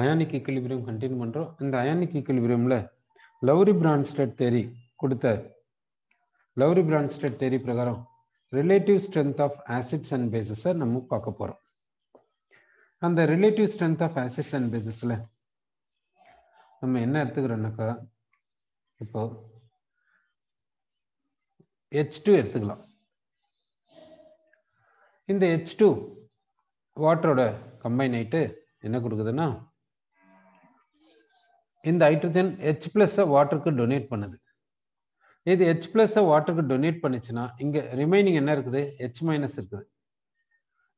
Ionic equilibrium continue பண்ணுறோம் இந்த ionic இக்கிலிபிரியமில் லவ்ரி பிரான்ஸ்டட் தேரி கொடுத்த லவ்ரி பிரான்ஸ்டட் தேரி பிரகாரம் relative strength of acids and பேசஸை நம்ம பார்க்க போகிறோம் அந்த relative strength of acids and பேசஸில் நம்ம என்ன எடுத்துக்கிறோம்னாக்கா இப்போ ஹெச் டூ எடுத்துக்கலாம் இந்த ஹெச் டூ வாட்டரோட கம்பைன் ஆயிட்டு என்ன கொடுக்குதுன்னா இந்த ஹைட்ரஜன் ஹெச் ப்ளஸ்ஸை வாட்டருக்கு டொனேட் பண்ணுது இது ஹெச் ப்ளஸ்ஸை வாட்டருக்கு டொனேட் பண்ணிச்சுன்னா இங்கே ரிமைனிங் என்ன இருக்குது ஹெச் மைனஸ் இருக்குது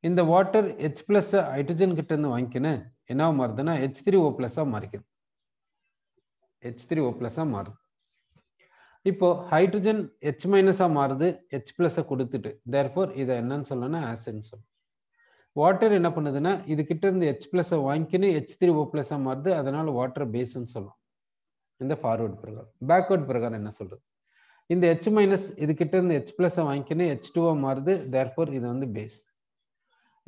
இந்த வாட்டர் ஹெச் ப்ளஸ்ஸை ஹைட்ரஜன் கிட்டேருந்து வாங்கிக்கின்னு என்ன மாறுதுன்னா ஹெச் த்ரீ ஓ பிளஸ்ஸாக மாறிக்குது ஹெச் த்ரீ ஓ பிளஸ்ஸாக மாறுது இப்போ ஹைட்ரஜன் ஹெச் மைனஸாக மாறுது ஹெச் பிளஸ்ஸை கொடுத்துட்டு தேர்ஃபோர் இதை என்னன்னு சொல்லணும்னா ஆசின்னு சொல்லணும் வாட்டர் என்ன பண்ணுதுன்னா இது கிட்ட இருந்து ஹெச் பிளஸ் வாங்கிக்கின்னு ஹெச் த்ரீ ஓ பிளஸ் மாறுது அதனால வாட்டர் பேஸ்ன்னு சொல்லும் இந்த ஃபார்வர்ட் பிரகாரம் பேக்வர்ட் பிரகாரம் என்ன சொல்றது இந்த ஹெச் மைனஸ் இது கிட்ட இருந்து ஹெச் பிளஸ் வாங்கிக்கின்னு ஹெச் ஓ மாறுது தேர்ஃபோர் இது வந்து பேஸ்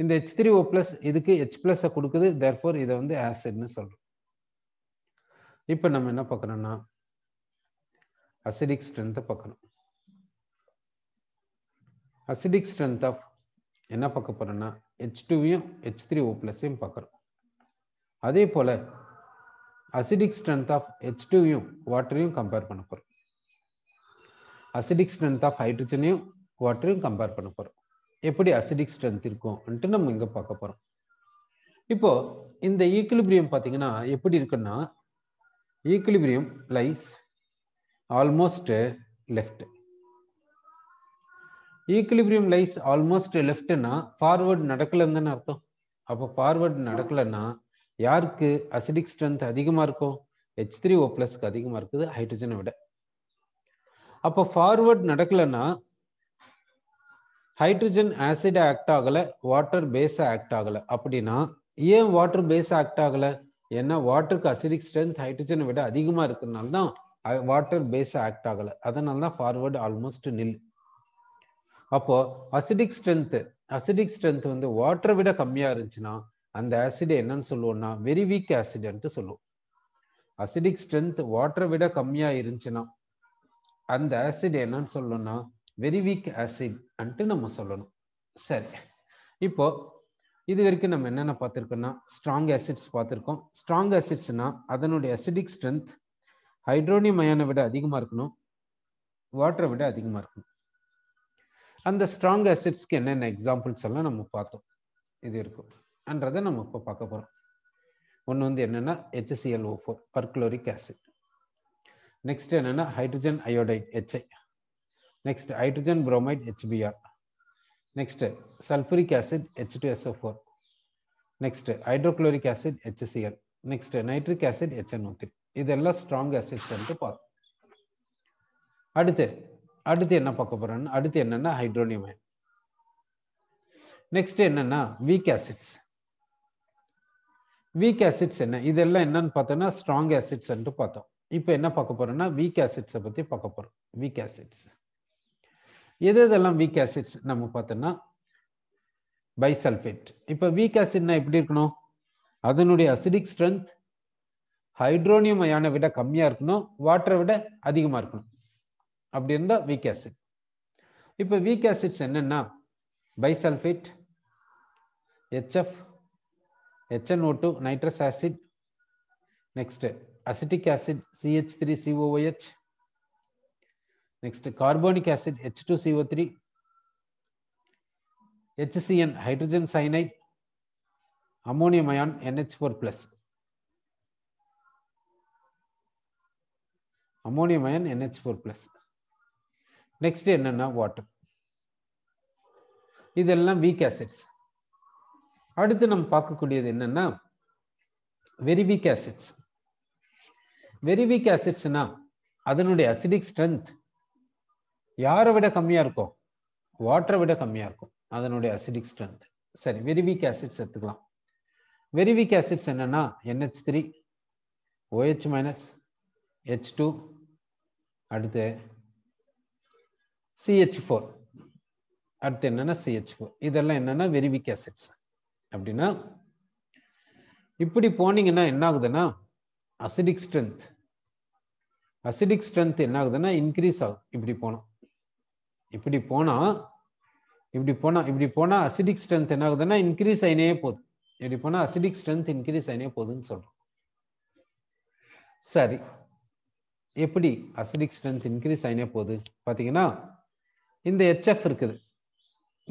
இந்த ஹெச் த்ரீ ஓ பிளஸ் இதுக்கு ஹெச் பிளஸ் கொடுக்குது தேர்ஃபோர் இதை வந்து ஆசிட்னு சொல்றோம் இப்போ நம்ம என்ன பார்க்கணும்னா அசிடிக் ஸ்ட்ரென்த்தை பார்க்கணும் அசிடிக் ஸ்ட்ரென்த் ஆஃப் என்ன பார்க்க போறோம்னா H2வியும் H3O ஹெச் த்ரீ ஓ போல பார்க்குறோம் அதே போல் H2வியும் ஸ்ட்ரென்த் ஆஃப் ஹெச் டூவையும் வாட்டரையும் கம்பேர் பண்ண போகிறோம் அசிடிக் ஸ்ட்ரென்த் ஆஃப் ஹைட்ரஜனையும் வாட்டரையும் கம்பேர் பண்ண போகிறோம் எப்படி அசிடிக் ஸ்ட்ரென்த் இருக்கும்ன்ட்டு நம்ம இங்கே பார்க்க போகிறோம் இப்போ இந்த பாத்திங்க நான் எப்படி இருக்குன்னா equilibrium lies almost left equilibrium lies almost லெஃப்ட்னா ஃபார்வர்டு நடக்கலன்னு தானே அர்த்தம் அப்போ ஃபார்வர்டு நடக்கலைன்னா யாருக்கு அசிடிக் ஸ்ட்ரென்த் அதிகமாக இருக்கும் ஹெச் த்ரீ ஓ ப்ளஸ்க்கு அதிகமாக இருக்குது ஹைட்ரஜனை விட அப்போ ஃபார்வர்ட் நடக்கலைன்னா ஹைட்ரஜன் ஆசிட் ஆக்ட் ஆகலை வாட்டர் பேஸ் ஆக்ட் ஆகலை அப்படின்னா ஏன் வாட்டர் பேஸ் ஆக்ட் ஆகலை ஏன்னா வாட்டருக்கு அசிடிக் ஸ்ட்ரென்த் ஹைட்ரஜனை விட அதிகமாக இருக்கிறதுனால தான் வாட்டர் பேஸ் ஆக்ட் ஆகலை அதனால தான் ஃபார்வர்டு ஆல்மோஸ்ட் நில் அப்போ அசிடிக் ஸ்ட்ரென்த்து அசிடிக் ஸ்ட்ரென்த் வந்து வாட்டரை விட கம்மியா இருந்துச்சுன்னா அந்த ஆசிட் என்னன்னு சொல்லுவோம்னா வெரி வீக் ஆசிடன்ட்டு சொல்லுவோம் அசிடிக் ஸ்ட்ரென்த் வாட்டரை விட கம்மியா இருந்துச்சுன்னா அந்த ஆசிட் என்னன்னு சொல்லணும்னா வெரி வீக் ஆசிட் அன்ட்டு நம்ம சொல்லணும் சரி இப்போ இது வரைக்கும் நம்ம என்னென்ன பார்த்துருக்கோம்னா ஸ்ட்ராங் ஆசிட்ஸ் பார்த்துருக்கோம் ஸ்ட்ராங் ஆசிட்ஸ்னா அதனுடைய அசிடிக் ஸ்ட்ரென்த் ஹைட்ரோனியம் அயனை விட அதிகமாக இருக்கணும் வாட்டரை விட அதிகமாக இருக்கணும் அந்த ஸ்ட்ராங் அசிட்ஸ்க்கு என்னென்ன எக்ஸாம்பிள்ஸ் எல்லாம் நம்ம பார்த்தோம் இது இருக்கும் அன்றதை நம்ம இப்போ பார்க்க போகிறோம் ஒன்று வந்து என்னென்னா HClO four perchloric acid next என்னென்னா hydrogen iodide HI next hydrogen bromide HBr next sulphuric acid H two SO four next hydrochloric acid HCl next nitric acid HNO three இதெல்லாம் ஸ்ட்ராங் ஆசிட்ஸ் வந்து பார்த்தோம் அடுத்து அடுத்து என்ன பார்க்க போறோம்னா அடுத்து என்னன்னா ஹைட்ரோனியம் அயன் நெக்ஸ்ட் என்னன்னா வீக் ஆசிட்ஸ் வீக் ஆசிட்ஸ் என்ன இதெல்லாம் என்னன்னு பார்த்தோம்னா ஸ்ட்ராங் ஆசிட்ஸ் பார்த்தோம் இப்போ என்ன பார்க்க போறோம்னா வீக் ஆசிட்ஸை பத்தி பார்க்க போறோம் வீக் ஆசிட்ஸ் எது இதெல்லாம் வீக் ஆசிட்ஸ் நம்ம பார்த்தோம்னா பைசல்ஃபேட் இப்போ வீக் ஆசிட்னா எப்படி இருக்கணும் அதனுடைய அசிடிக் ஸ்ட்ரென்த் ஹைட்ரோனியம் அயானை விட கம்மியாக இருக்கணும் வாட்டரை விட அதிகமாக இருக்கணும் அப்படி இருந்தால் வீக் ஆசிட் இப்போ வீக் ஆசிட்ஸ் என்னென்னா bisulphate HF HNO two nitrous acid next acetic acid CH three COH next carbonic acid H two CO three HCN hydrogen cyanide ammonium ion NH four plus ammonium ion NH four plus next என்னன்னா water இதெல்லாம் weak acids அடுத்து நம்ம பார்க்கக்கூடியது என்னன்னா very weak acids very weak ஆசிட்ஸ்னா அதனுடைய acidic strength யாரை விட கம்மியா இருக்கும் வாட்டரை விட கம்மியா இருக்கும் அதனுடைய அசிடிக் ஸ்ட்ரென்த் சரி வெரி வீக் ஆசிட்ஸ் எடுத்துக்கலாம் வெரி வீக் ஆசிட்ஸ் என்னன்னா NH three OH minus H two அடுத்து சிஹெச் ஃபோர் அடுத்து என்னன்னா சிஹெச் ஃபோர் இதெல்லாம் என்னன்னா வெரிவிக் ஆசிட்ஸ் அப்படின்னா இப்படி போனீங்கன்னா என்ன ஆகுதுன்னா அசிடிக் ஸ்ட்ரென்த் அசிடிக் ஸ்ட்ரென்த் என்ன ஆகுதுன்னா இன்க்ரீஸ் ஆகும் இப்படி போனோம் இப்படி போனால் இப்படி போனால் இப்படி போனால் அசிடிக் ஸ்ட்ரென்த் என்ன ஆகுதுன்னா இன்க்ரீஸ் ஆயினே போதும் இப்படி போனால் அசிடிக் ஸ்ட்ரென்த் இன்க்ரீஸ் ஆயினே போதுன்னு சொல்கிறோம் சரி எப்படி அசிடிக் ஸ்ட்ரென்த் இன்க்ரீஸ் ஆயினே போகுது பார்த்தீங்கன்னா இந்த ஹெச்எஃப் இருக்குது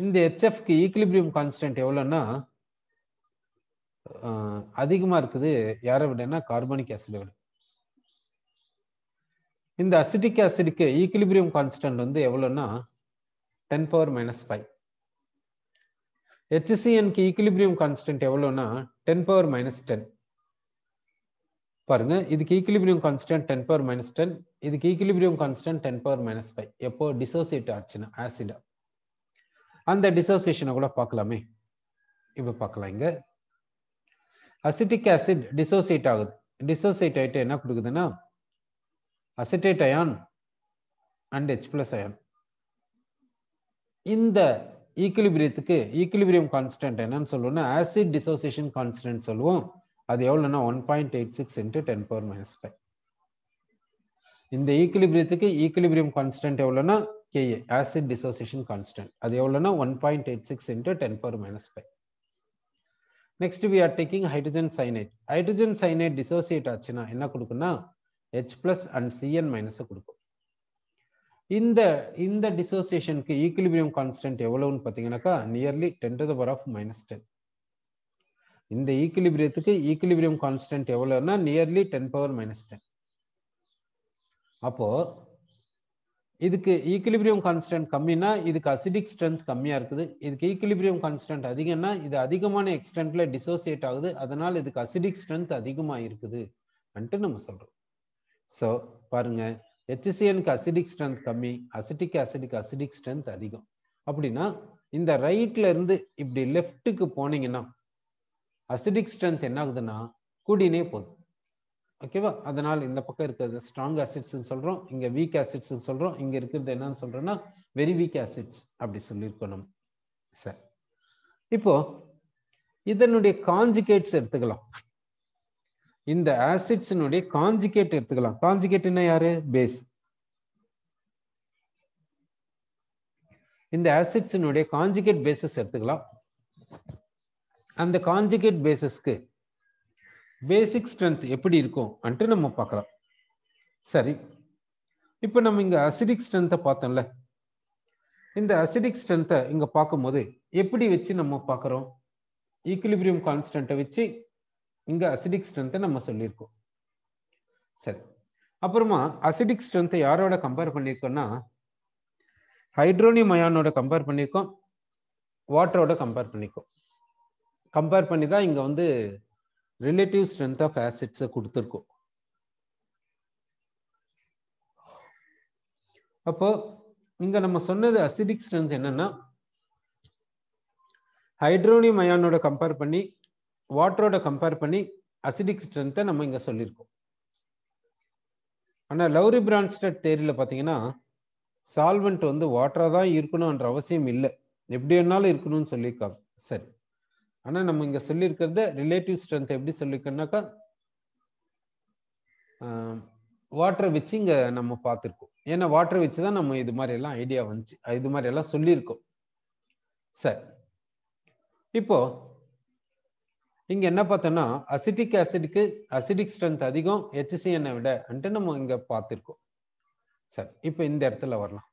இந்த ஹெச்எஃப்க்கு ஈக்லிபிரியம் கான்ஸ்டன்ட் எவ்வளோன்னா அதிகமாக இருக்குது யாரை விடனா கார்பனிக் ஆசிடை விட இந்த அசிட்டிக் ஆசிடுக்கு ஈக்லிபிரியம் கான்ஸ்டன்ட் வந்து எவ்வளோன்னா டென் பவர் மைனஸ் ஃபைவ் ஹெச்சிசிஎன்க்கு ஈக்லிபிரியம் கான்ஸ்டன்ட் எவ்வளோன்னா டென் பவர் மைனஸ் டென் பாருங்க இதுக்கு equilibrium constant ten power minus ten இதுக்கு equilibrium constant ten power minus five எப்போ டிசோசியேட் ஆச்சுன்னா ஆசிடா அந்த டிசோசியேஷனை கூட பார்க்கலாமே இப்போ பார்க்கலாம் இங்கே அசிட்டிக் ஆசிட் டிசோசியேட் ஆகுது டிசோசியேட் ஆகிட்டு என்ன கொடுக்குதுன்னா acetate ion and H plus ion இந்த ஈக்குலிபிரியத்துக்கு ஈக்குலிபிரியம் கான்ஸ்டன்ட் என்னன்னு சொல்லுவோம்னா ஆசிட் டிசோசியேஷன் கான்ஸ்டன்ட் சொல்லுவோம் அது எவ்வளோன்னா one point eight six into ten power minus five இந்த ஈக்குலிபிரியத்துக்கு ஈக்குலிபிரியம் கான்ஸ்டன்ட் எவ்வளோன்னா கேஏ ஆசிட் டிசோசியேஷன் கான்ஸ்டன்ட் அது எவ்வளோன்னா one point eight six into ten power minus five next we are taking hydrogen cyanide hydrogen cyanide dissociate ஆச்சுன்னா என்ன கொடுக்குன்னா H plus and CN மைனஸை கொடுக்கும் இந்த இந்த டிசோசியேஷனுக்கு ஈக்குலிபிரியம் கான்ஸ்டன்ட் எவ்வளோன்னு பார்த்தீங்கன்னாக்கா nearly ten to the power of minus ten இந்த ஈக்குலிபிரியத்துக்கு ஈக்குலிபிரியம் கான்ஸ்டன்ட் எவ்வளோன்னா nearly ten power minus ten அப்போ இதுக்கு ஈக்குலிபிரியம் கான்ஸ்டன்ட் கம்மினா இதுக்கு அசிடிக் ஸ்ட்ரென்த் கம்மியா இருக்குது இதுக்கு ஈக்குலிபிரியம் கான்ஸ்டன்ட் அதிகம்னா இது அதிகமான எக்ஸ்டென்ட்ல டிசோசியேட் ஆகுது அதனால இதுக்கு அசிடிக் ஸ்ட்ரென்த் அதிகமா இருக்குது அப்படின்ட்டு நம்ம சொல்றோம் ஸோ பாருங்க ஹெச்சிசிஎனுக்கு அசிடிக் ஸ்ட்ரென்த் கம்மி அசிட்டிக் அசிடிக் அசிடிக் ஸ்ட்ரென்த் அதிகம் அப்படின்னா இந்த ரைட்ல இருந்து இப்படி லெஃப்ட்டுக்கு போனீங்கன்னா அசிடிக் ஸ்ட்ரென்த் என்ன ஆகுதுன்னா கூடினே போதும் ஓகேவா அதனால் இந்த பக்கம் இருக்கிறது ஸ்ட்ராங் ஆசிட்ஸ்ன்னு சொல்கிறோம் இங்கே வீக் ஆசிட்ஸ்ன்னு சொல்கிறோம் இங்கே இருக்கிறது என்னன்னு சொல்கிறோன்னா வெரி வீக் ஆசிட்ஸ் அப்படி சொல்லியிருக்கணும் சார் இப்போ இதனுடைய காஞ்சிகேட்ஸ் எடுத்துக்கலாம் இந்த ஆசிட்ஸினுடைய காஞ்சிகேட் எடுத்துக்கலாம் காஞ்சிகேட்னா யாரு பேஸ் இந்த ஆசிட்ஸினுடைய காஞ்சிகேட் பேசஸ் எடுத்துக்கலாம் அந்த காஞ்சிகேட் பேசஸ்க்கு பேசிக் ஸ்ட்ரென்த் எப்படி இருக்கும் அன்ட்டு நம்ம பார்க்கலாம் சரி இப்போ நம்ம இங்கே அசிடிக் ஸ்ட்ரென்த்தை பார்த்தோம்ல இந்த அசிடிக் ஸ்ட்ரென்த்தை இங்கே பார்க்கும்போது எப்படி வச்சு நம்ம பார்க்குறோம் ஈக்குலிபிரியம் கான்ஸ்டன்ட்டை வச்சு இங்கே அசிடிக் ஸ்ட்ரென்த்தை நம்ம சொல்லியிருக்கோம் சரி அப்புறமா அசிடிக் ஸ்ட்ரென்த்தை யாரோட கம்பேர் பண்ணியிருக்கோம்னா ஹைட்ரோனியம் அயானோட கம்பேர் பண்ணியிருக்கோம் வாட்டரோட கம்பேர் பண்ணியிருக்கோம் கம்பேர் பண்ணி தான் இங்கே வந்து ரிலேட்டிவ் ஸ்ட்ரென்த் ஆஃப் ஆசிட்ஸை கொடுத்துருக்கோம் அப்போ இங்க நம்ம சொன்னது அசிடிக் ஸ்ட்ரென்த் என்னன்னா ஹைட்ரோனியம் அயானோட கம்பேர் பண்ணி வாட்டரோட கம்பேர் பண்ணி அசிடிக் ஸ்ட்ரென்த்தை நம்ம இங்க சொல்லியிருக்கோம் ஆனா லவ்ரி பிரான்ஸ்டட் தேரியில் பார்த்தீங்கன்னா சால்வெண்ட் வந்து வாட்டராக தான் இருக்கணும்ன்ற அவசியம் இல்லை எப்படி வேணாலும் இருக்கணும்னு சொல்லியிருக்காங்க சரி ஆனால் நம்ம இங்கே சொல்லியிருக்கிறத ரிலேட்டிவ் ஸ்ட்ரென்த் எப்படி சொல்லியிருக்கோம்னாக்கா வாட்டரை வச்சு இங்கே நம்ம பார்த்துருக்கோம் ஏன்னா வாட்டரை வச்சு தான் நம்ம இது மாதிரி எல்லாம் ஐடியா வந்துச்சு இது மாதிரி எல்லாம் சொல்லியிருக்கோம் சார் இப்போ இங்கே என்ன பார்த்தோன்னா அசிட்டிக் ஆசிடுக்கு அசிடிக் ஸ்ட்ரென்த் அதிகம் ஹெச்சிசிஎன்னை விட அன்ட்டு நம்ம இங்கே பார்த்துருக்கோம் சார் இப்போ இந்த இடத்துல வரலாம்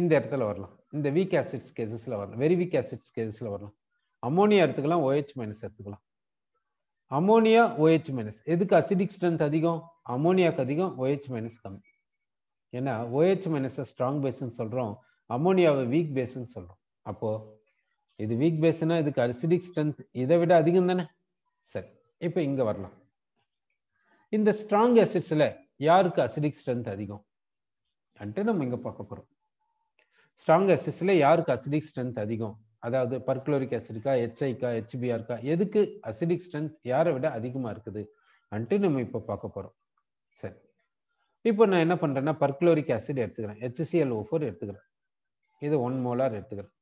இந்த இடத்துல வரலாம் இந்த வீக் ஆசிட்ஸ் கேசஸில் வரலாம் வெரி வீக் ஆசிட்ஸ் கேசஸில் வரலாம் அமோனியா எடுத்துக்கலாம் ஓஹெச் மைனஸ் எடுத்துக்கலாம் அமோனியா ஓஹெச் மைனஸ் எதுக்கு அசிடிக் ஸ்ட்ரென்த் அதிகம் அமோனியாவுக்கு அதிகம் ஓஹெச் மைனஸ் கம்மி ஏன்னா ஓஹெச் மைனஸை ஸ்ட்ராங் பேஸ்ன்னு சொல்கிறோம் அமோனியாவை வீக் பேஸ்ன்னு சொல்கிறோம் அப்போது இது வீக் பேஸ்னா இதுக்கு அசிடிக் ஸ்ட்ரென்த் இதை விட அதிகம் தானே சரி இப்போ இங்கே வரலாம் இந்த ஸ்ட்ராங் அசிட்ஸில் யாருக்கு அசிடிக் ஸ்ட்ரென்த் அதிகம் அன்ட்டு நம்ம இங்கே பார்க்க போகிறோம் ஸ்ட்ராங் அசிட்ஸில் யாருக்கு அசிடிக் ஸ்ட்ரென்த் அதிகம் அதாவது பர்குலோரிக் அசிடிக்கா ஹெச்ஐக்கா ஹெச்பிஆர்க்கா எதுக்கு அசிடிக் ஸ்ட்ரென்த் யாரை விட அதிகமாக இருக்குது அன்ட்டு நம்ம இப்போ பார்க்க போகிறோம் சரி இப்போ நான் என்ன பண்ணுறேன்னா பர்குலோரிக் ஆசிட் எடுத்துக்கிறேன் ஹெச்சிஎல் ஓஃபோர் எடுத்துக்கிறேன் இது ஒன் மோலார் எடுத்துக்கிறேன்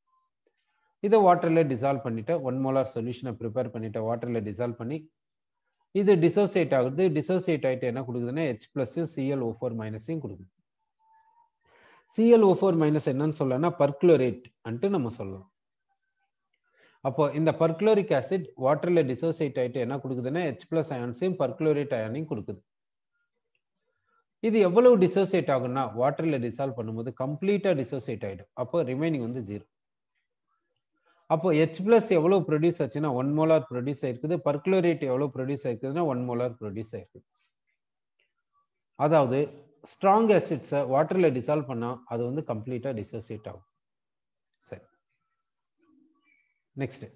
இதை வாட்டரில் டிசால்வ் பண்ணிவிட்டு ஒன் மோலார் சொல்யூஷனை ப்ரிப்பேர் பண்ணிவிட்டு வாட்டரில் டிசால்வ் பண்ணி இது டிசோசியேட் ஆகுது டிசோசியேட் ஆகிட்டு என்ன கொடுக்குதுன்னா ஹெச் ப்ளஸ்ஸும் சிஎல் ஓஃபோர் மைனஸையும் கொடுக்குது சிஎல் ஓஃபோர் மைனஸ் என்னன்னு சொல்லலைன்னா பர்குலோரேட் அன்ட்டு நம்ம சொல்லலாம் அப்போ இந்த பர்குலோரிக் ஆசிட் வாட்டர்ல டிசோசியேட் ஆயிட்டு என்ன கொடுக்குதுன்னா ஹெச் பிளஸ் அயான்ஸையும் பர்குலோரேட் அயானையும் கொடுக்குது இது எவ்வளவு டிசோசியேட் ஆகும்னா வாட்டர்ல டிசால்வ் பண்ணும்போது கம்ப்ளீட்டா டிசோசியேட் ஆயிடும் அப்போ ரிமைனிங் வந்து ஜீரோ அப்போ ஹெச் பிளஸ் எவ்வளோ ப்ரொடியூஸ் ஆச்சுன்னா ஒன் மோலார் ப்ரொடியூஸ் ஆயிருக்குது பர்குலோரேட் எவ்வளோ ப்ரொடியூஸ் ஆயிருக்குதுன்னா ஒன் மோலார் ப்ரொடியூஸ் ஆயிருக்குது அதாவது ஸ்ட்ராங் ஆசிட்ஸை வாட்டரில் டிசால்வ் பண்ணால் அது வந்து கம்ப்ளீட்டாக டிசோசியேட் ஆகும் நெக்ஸ்ட்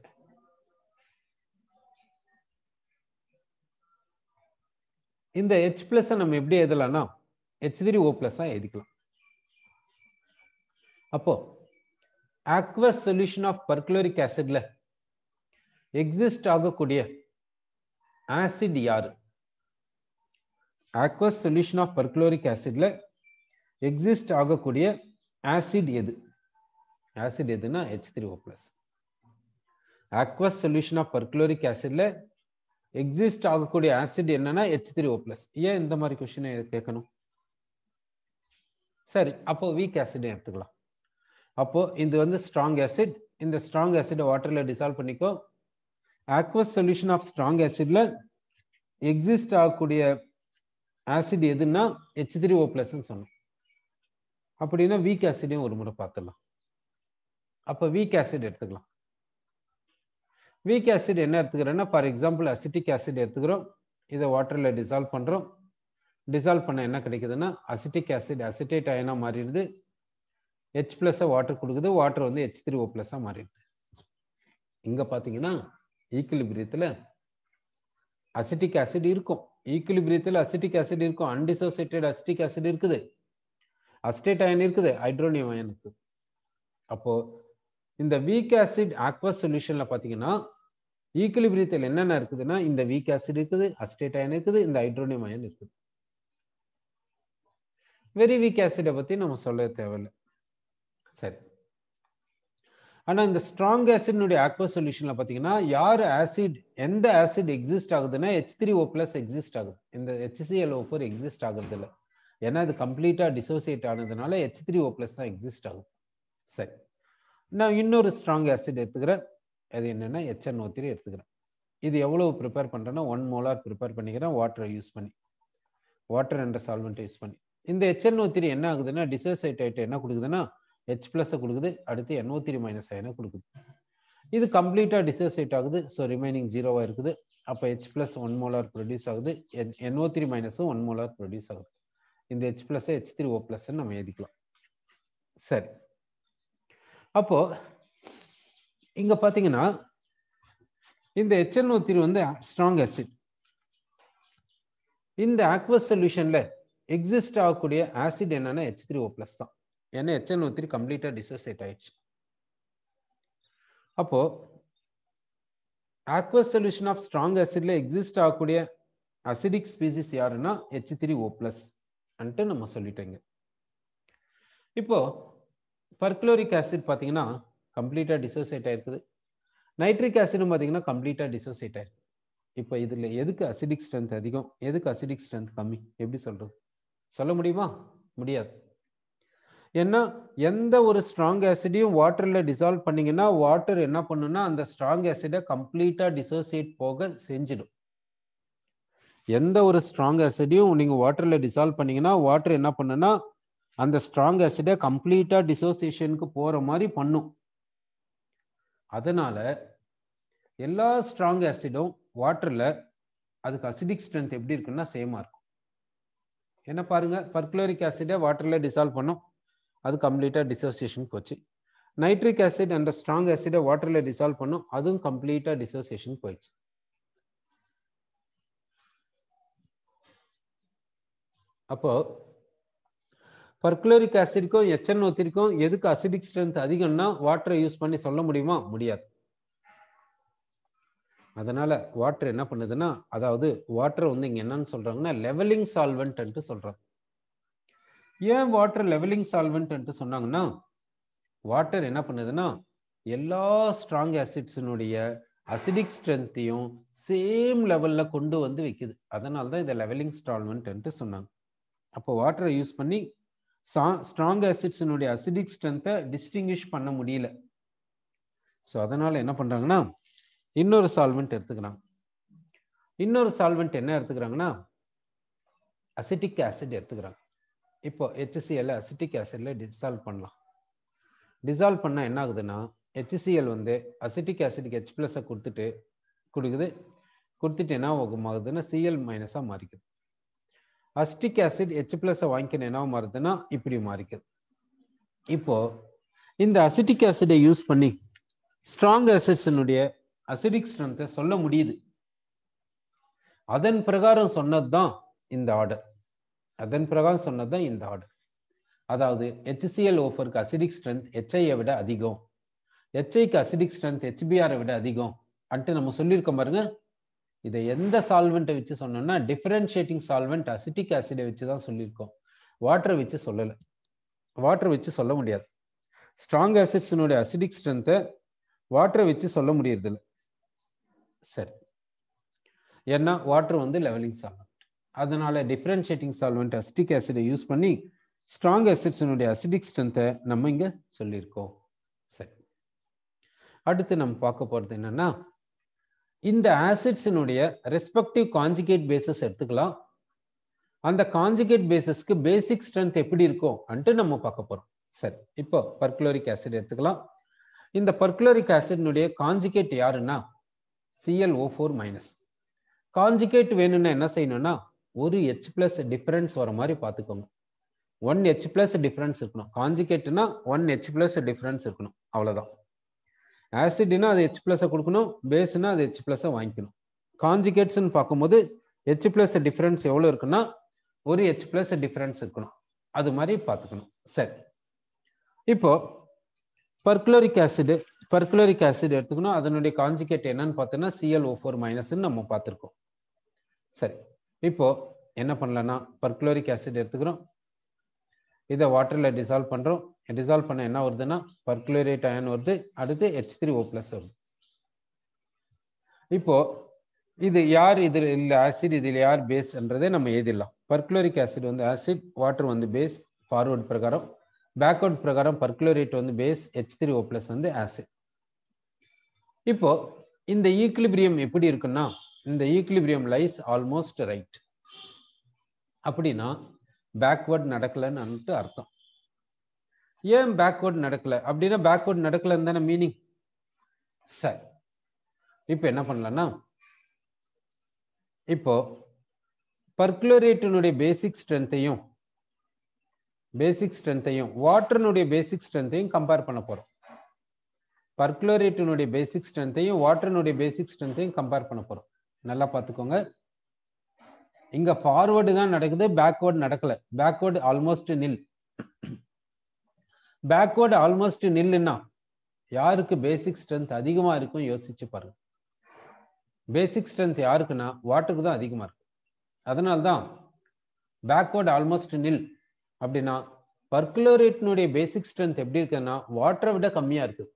இந்த ஹெச் பிளஸ் நம்ம எப்படி எழுதலாம் ஹெச் த்ரீ ஓ பிளஸ் எழுதிக்கலாம் அப்போ ஆக்வஸ் சொல்யூஷன் ஆஃப் பர்குலோரிக் ஆசிட்ல எக்ஸிஸ்ட் ஆகக்கூடிய ஆசிட் யாரு ஆக்வஸ் சொல்யூஷன் ஆஃப் பர்குலோரிக் ஆசிட்ல எக்ஸிஸ்ட் ஆகக்கூடிய ஆசிட் எது ஆசிட் எதுனா H three O plus aqueous solution of perchloric ஆசிட்ல எக்ஸிஸ்ட் ஆகக்கூடிய ஆசிட் என்னன்னா ஹெச் த்ரீ ஓ பிளஸ் ஏன் இந்த மாதிரி கொஸ்டினை கேட்கணும் சரி அப்போ வீக் ஆசிட் எடுத்துக்கலாம் அப்போ இது வந்து ஸ்ட்ராங் ஆசிட் இந்த ஸ்ட்ராங் ஆசிடை வாட்டர்ல டிசால்வ் பண்ணிக்கோ ஆக்வஸ் சொல்யூஷன் ஆஃப் ஸ்ட்ராங் ஆசிட்ல எக்ஸிஸ்ட் ஆகக்கூடிய ஆசிட் எதுன்னா ஹெச் த்ரீ ஓ பிளஸ்ன்னு சொன்னோம் அப்படின்னா வீக் ஆசிடையும் ஒரு முறை பார்த்துடலாம் அப்போ வீக் ஆசிட் எடுத்துக்கலாம் வீக் ஆசிட் என்ன எடுத்துக்கிறோன்னா ஃபார் எக்ஸாம்பிள் அசிட்டிக் ஆசிட் எடுத்துக்கிறோம் இதை வாட்டரில் டிசால்வ் பண்ணுறோம் டிசால்வ் பண்ண என்ன கிடைக்குதுன்னா அசிட்டிக் ஆசிட் அசிட்டேட் அயனாக மாறிடுது ஹெச் ப்ளஸ்ஸாக வாட்டர் கொடுக்குது வாட்டர் வந்து ஹெச் த்ரீ ஓ ப்ளஸ்ஸாக மாறிடுது இங்கே பார்த்தீங்கன்னா ஈக்குலிபிரியத்தில் அசிட்டிக் ஆசிட் இருக்கும் ஈக்குலிபிரியத்தில் அசிட்டிக் ஆசிட் இருக்கும் அன்டிசோசியேட்டட் அசிட்டிக் ஆசிட் இருக்குது அசிட்டேட் அயன் இருக்குது ஹைட்ரோனியம் அயன் இருக்குது அப்போது இந்த வீக் ஆசிட் ஆக்வஸ் சொல்யூஷனில் பார்த்தீங்கன்னா ஈக்குலிபிரியத்தில் என்னென்ன இருக்குதுன்னா இந்த வீக் ஆசிட் இருக்குது அஸ்டேட் அயன் இருக்குது இந்த ஹைட்ரோனியம் அயன் இருக்குது வெரி வீக் ஆசிடை பற்றி நம்ம சொல்ல தேவையில்லை சரி ஆனால் இந்த ஸ்ட்ராங் ஆசிட்னுடைய ஆக்வா சொல்யூஷனில் பார்த்தீங்கன்னா யார் ஆசிட் எந்த ஆசிட் எக்ஸிஸ்ட் ஆகுதுன்னா H three O plus exist ஆகுது இந்த ஹெச்சிஎல் ஓ ஃபோர் எக்ஸிஸ்ட் ஆகுறது இல்லை ஏன்னா அது கம்ப்ளீட்டாக டிசோசியேட் ஆனதுனால ஹெச் த்ரீ ஓ பிளஸ் தான் எக்ஸிஸ்ட் ஆகுது சரி நான் இன்னொரு ஸ்ட்ராங் ஆசிட் எடுத்துக்கிறேன் அது என்னென்னா எச்என் ஓ த்ரீ எடுத்துக்கிறேன் இது எவ்வளவு ப்ரிப்பேர் பண்ணுறேன்னா ஒன் மோலார் ப்ரிப்பேர் பண்ணிக்கிறேன் வாட்டரை யூஸ் பண்ணி வாட்டர் என்ற சால்வெண்ட்டை யூஸ் பண்ணி இந்த ஓ த்ரீ என்ன ஆகுதுன்னா டிசோசைடைட் என்ன கொடுக்குதுன்னா ஹெச் ப்ளஸ்ஸை கொடுக்குது அடுத்து என்ஓ த்ரீ மைனஸ் அயனை கொடுக்குது இது கம்ப்ளீட்டாக டிசோசைட் ஆகுது ஸோ ரிமைனிங் ஜீரோவாக இருக்குது அப்போ H plus one molar produce ஆகுது என்ஓ த்ரீ மைனஸும் ஒன் மோலார் ப்ரொடியூஸ் ஆகுது இந்த ஹெச் ப்ளஸ்ஸை ஹெச் த்ரீ ஓ ப்ளஸ்ன்னு நம்ம எழுதிக்கலாம் சரி அப்போது இங்க பாத்தீங்கன்னா இந்த எச்சல் த்ரீ வந்து ஸ்ட்ராங் ஆசிட் இந்த ஆக்வஸ் சொல்யூஷன்ல எக்ஸிஸ்ட் ஆகக்கூடிய ஆசிட் என்னன்னா ஹெச் த்ரீ ஓ பிளஸ் தான் ஏன்னா ஹெச்என் ஓ த்ரீ கம்ப்ளீட்டா டிசோசியேட் ஆயிடுச்சு அப்போ ஆக்வஸ் சொல்யூஷன் ஆஃப் ஸ்ட்ராங் ஆசிட்ல எக்ஸிஸ்ட் ஆகக்கூடிய அசிடிக் ஸ்பீசிஸ் யாருன்னா ஹெச் த்ரீ ஓ பிளஸ் நம்ம சொல்லிட்டோங்க இப்போ பர்க்ளோரிக் ஆசிட் பாத்தீங்கன்னா கம்ப்ளீட்டாக டிசோசியேட் ஆயிருக்குது நைட்ரிக் ஆசிடும் பார்த்தீங்கன்னா கம்ப்ளீட்டாக டிசோசியேட் ஆயிருக்கு இப்போ இதில் எதுக்கு அசிடிக் ஸ்ட்ரென்த் அதிகம் எதுக்கு அசிடிக் ஸ்ட்ரென்த் கம்மி எப்படி சொல்கிறது சொல்ல முடியுமா முடியாது ஏன்னா எந்த ஒரு ஸ்ட்ராங் ஆசிடையும் வாட்டரில் டிசால்வ் பண்ணிங்கன்னா வாட்டர் என்ன பண்ணுன்னா அந்த ஸ்ட்ராங் ஆசிடை கம்ப்ளீட்டாக டிசோசியேட் போக செஞ்சிடும் எந்த ஒரு ஸ்ட்ராங் ஆசிடையும் நீங்கள் வாட்டரில் டிசால்வ் பண்ணிங்கன்னா வாட்டர் என்ன பண்ணுன்னா அந்த ஸ்ட்ராங் ஆசிடை கம்ப்ளீட்டாக டிசோசியேஷனுக்கு போகிற மாதிரி பண்ணும் அதனால எல்லா ஸ்ட்ராங் ஆசிடும் வாட்டரில் அதுக்கு அசிடிக் ஸ்ட்ரென்த் எப்படி இருக்குன்னா சேமாக இருக்கும் என்ன பாருங்க பர்குலரிக் ஆசிடை வாட்டரில் டிசால்வ் பண்ணோம் அது கம்ப்ளீட்டாக டிசோசியேஷன் போச்சு நைட்ரிக் ஆசிட் அண்ட் ஸ்ட்ராங் ஆசிடை வாட்டரில் டிசால்வ் பண்ணும் அதுவும் கம்ப்ளீட்டாக டிசோசியேஷன் போயிடுச்சு அப்போது பர்குலோரிக் அசிடிக்கும் எச்சனோத்திற்கும் எதுக்கு அசிடிக் ஸ்ட்ரென்த் அதிகம்னா வாட்டரை யூஸ் பண்ணி சொல்ல முடியுமா முடியாது அதனால வாட்டர் என்ன பண்ணுதுன்னா அதாவது வாட்டர் வந்து இங்க என்னன்னு சொல்றாங்கன்னா லெவலிங் சால்வெண்ட் சொல்றாங்க ஏன் வாட்டர் லெவலிங் சால்வெண்ட் சொன்னாங்கன்னா வாட்டர் என்ன பண்ணுதுன்னா எல்லா ஸ்ட்ராங் ஆசிட்ஸினுடைய அசிடிக் ஸ்ட்ரென்த்தையும் சேம் லெவல்ல கொண்டு வந்து வைக்குது அதனால தான் இதை லெவலிங் சால்வெண்ட் சொன்னாங்க அப்போ வாட்டரை யூஸ் பண்ணி ஸ்ட்ராங் ஆசிட்ஸினுடைய அசிடிக் ஸ்ட்ரென்த்தை டிஸ்டிங்கிஷ் பண்ண முடியல ஸோ அதனால் என்ன பண்ணுறாங்கன்னா இன்னொரு சால்வெண்ட் எடுத்துக்கிறாங்க இன்னொரு சால்வெண்ட் என்ன எடுத்துக்கிறாங்கன்னா அசிட்டிக் ஆசிட் எடுத்துக்கிறாங்க இப்போ ஹெச்சிசிஎல் அசிட்டிக் ஆசிடில் டிசால்வ் பண்ணலாம் டிசால்வ் பண்ணால் என்ன ஆகுதுன்னா ஹெச்சிசிஎல் வந்து அசிட்டிக் ஆசிட்க்கு ஹெச் பிளஸை கொடுத்துட்டு கொடுக்குது கொடுத்துட்டு என்ன ஆகுதுன்னா சிஎல் மைனஸாக மாறிக்குது அஸ்டிக் ஆசிட் ஹெச் பிளஸ் வாங்கிக்கணும் என்ன மாறுதுன்னா இப்படி மாறிக்குது இப்போ இந்த அசிட்டிக் ஆசிடை யூஸ் பண்ணி ஸ்ட்ராங் ஆசிட்ஸினுடைய அசிடிக் ஸ்ட்ரென்த்தை சொல்ல முடியுது அதன் பிரகாரம் சொன்னது தான் இந்த ஆர்டர் அதன் பிரகாரம் சொன்னது தான் இந்த ஆர்டர் அதாவது ஹெச்சிஎல் ஓஃபருக்கு அசிடிக் ஸ்ட்ரென்த் ஹெச்ஐயை விட அதிகம் ஹெச்ஐக்கு அசிடிக் ஸ்ட்ரென்த் ஹெச்பிஆரை விட அதிகம் அன்ட்டு நம்ம சொல்லியிருக்கோம் பாருங்க இதை எந்த சால்வெண்ட்டை வச்சு சொன்னோம்னா டிஃபரன்ஷியேட்டிங் சால்வெண்ட் அசிட்டிக் ஆசிடை வச்சு தான் சொல்லியிருக்கோம் வாட்டரை வச்சு சொல்லலை வாட்டரை வச்சு சொல்ல முடியாது ஸ்ட்ராங் ஆசிட்ஸினுடைய அசிடிக் ஸ்ட்ரென்த்தை வாட்டரை வச்சு சொல்ல முடியறதில்ல சரி ஏன்னா வாட்டர் வந்து லெவலிங் சால்வெண்ட் அதனால டிஃபரன்ஷியேட்டிங் சால்வெண்ட் அசிட்டிக் ஆசிடை யூஸ் பண்ணி ஸ்ட்ராங் அசிட்ஸினுடைய அசிடிக் ஸ்ட்ரென்த்தை நம்ம இங்கே சொல்லியிருக்கோம் சரி அடுத்து நம்ம பார்க்க போகிறது என்னன்னா இந்த ஆசிட்ஸினுடைய ரெஸ்பெக்டிவ் காஞ்சிகேட் பேசஸ் எடுத்துக்கலாம் அந்த காஞ்சிகேட் பேசஸ்க்கு பேசிக் ஸ்ட்ரென்த் எப்படி இருக்கும் அன்ட்டு நம்ம பார்க்க போகிறோம் சரி இப்போ பர்குலோரிக் ஆசிட் எடுத்துக்கலாம் இந்த பர்குலோரிக் ஆசிட்னுடைய காஞ்சிகேட் யாருன்னா சிஎல்ஓ ஃபோர் மைனஸ் காஞ்சிகேட் வேணும்னா என்ன செய்யணும்னா ஒரு ஹெச் பிளஸ் டிஃபரன்ஸ் வர மாதிரி பார்த்துக்கோங்க ஒன் ஹெச் பிளஸ் டிஃபரன்ஸ் இருக்கணும் காஞ்சிகேட்னா ஒன் ஹெச் பிளஸ் டிஃபரன்ஸ் இருக்கணும் அவ்வளோதான் ஆசிட்னா அது ஹெச் பிளஸை கொடுக்கணும் பேஸ்னா அது ஹெச் பிளஸை வாங்கிக்கணும் காஞ்சிகேட்ஸ்ன்னு பார்க்கும்போது ஹெச் பிளஸ் டிஃப்ரென்ஸ் எவ்வளோ இருக்குன்னா ஒரு ஹெச் பிளஸ் டிஃப்ரென்ஸ் இருக்கணும் அது மாதிரி பார்த்துக்கணும் சரி இப்போ பர்குலோரிக் ஆசிடு பர்குலோரிக் ஆசிட் எடுத்துக்கணும் அதனுடைய காஞ்சிகேட் என்னன்னு பார்த்தோன்னா சிஎல்ஓ ஃபோர் நம்ம பார்த்துருக்கோம் சரி இப்போ என்ன பண்ணலன்னா பர்குலோரிக் ஆசிட் எடுத்துக்கிறோம் இதை வாட்டரில் டிசால்வ் பண்ணுறோம் டிசால்வ் பண்ண என்ன வருதுன்னா பர்குலரேட் அயன் வருது அடுத்து ஹெச் த்ரீ ஓ பிளஸ் வருது இப்போ இது யார் இதில் இல்லை ஆசிட் இதில் யார் பேஸ்ன்றதே நம்ம எழுதிடலாம் பர்குலோரிக் ஆசிட் வந்து ஆசிட் வாட்டர் வந்து பேஸ் ஃபார்வர்ட் பிரகாரம் பேக்வர்ட் பிரகாரம் பர்குலோரேட் வந்து base H three O plus வந்து ஆசிட் இப்போ இந்த ஈக்லிபிரியம் எப்படி இருக்குன்னா இந்த ஈக்லிபிரியம் லைஸ் ஆல்மோஸ்ட் ரைட் அப்படின்னா பேக்வர்ட் நடக்கலைன்னு அர்த்தம் ஏன் பேக்வேர்ட் நடக்கல அப்படின்னா பேக்வேர்ட் நடக்கலன்னு தானே மீனிங் சரி இப்போ என்ன பண்ணலன்னா இப்போ பர்குலரேட்டினுடைய பேசிக் ஸ்ட்ரென்த்தையும் பேசிக் ஸ்ட்ரென்த்தையும் வாட்டர்னுடைய பேசிக் ஸ்ட்ரென்த்தையும் கம்பேர் பண்ண போகிறோம் பர்குலரேட்டினுடைய பேசிக் ஸ்ட்ரென்த்தையும் வாட்டர்னுடைய பேசிக் ஸ்ட்ரென்த்தையும் கம்பேர் பண்ண போகிறோம் நல்லா பார்த்துக்கோங்க இங்கே ஃபார்வேர்டு தான் நடக்குது பேக்வேர்டு நடக்கலை backward almost nil backward almost நில்லுன்னா யாருக்கு பேசிக் ஸ்ட்ரென்த் அதிகமாக இருக்கும் யோசிச்சு பாருங்க பேசிக் ஸ்ட்ரென்த் யாருக்குன்னா வாட்டருக்கு தான் அதிகமாக இருக்கும் அதனால தான் பேக்வேர்டு ஆல்மோஸ்ட் நில் அப்படின்னா பர்குலோரேட்னுடைய பேசிக் ஸ்ட்ரென்த் எப்படி இருக்குன்னா வாட்டரை விட கம்மியாக இருக்குது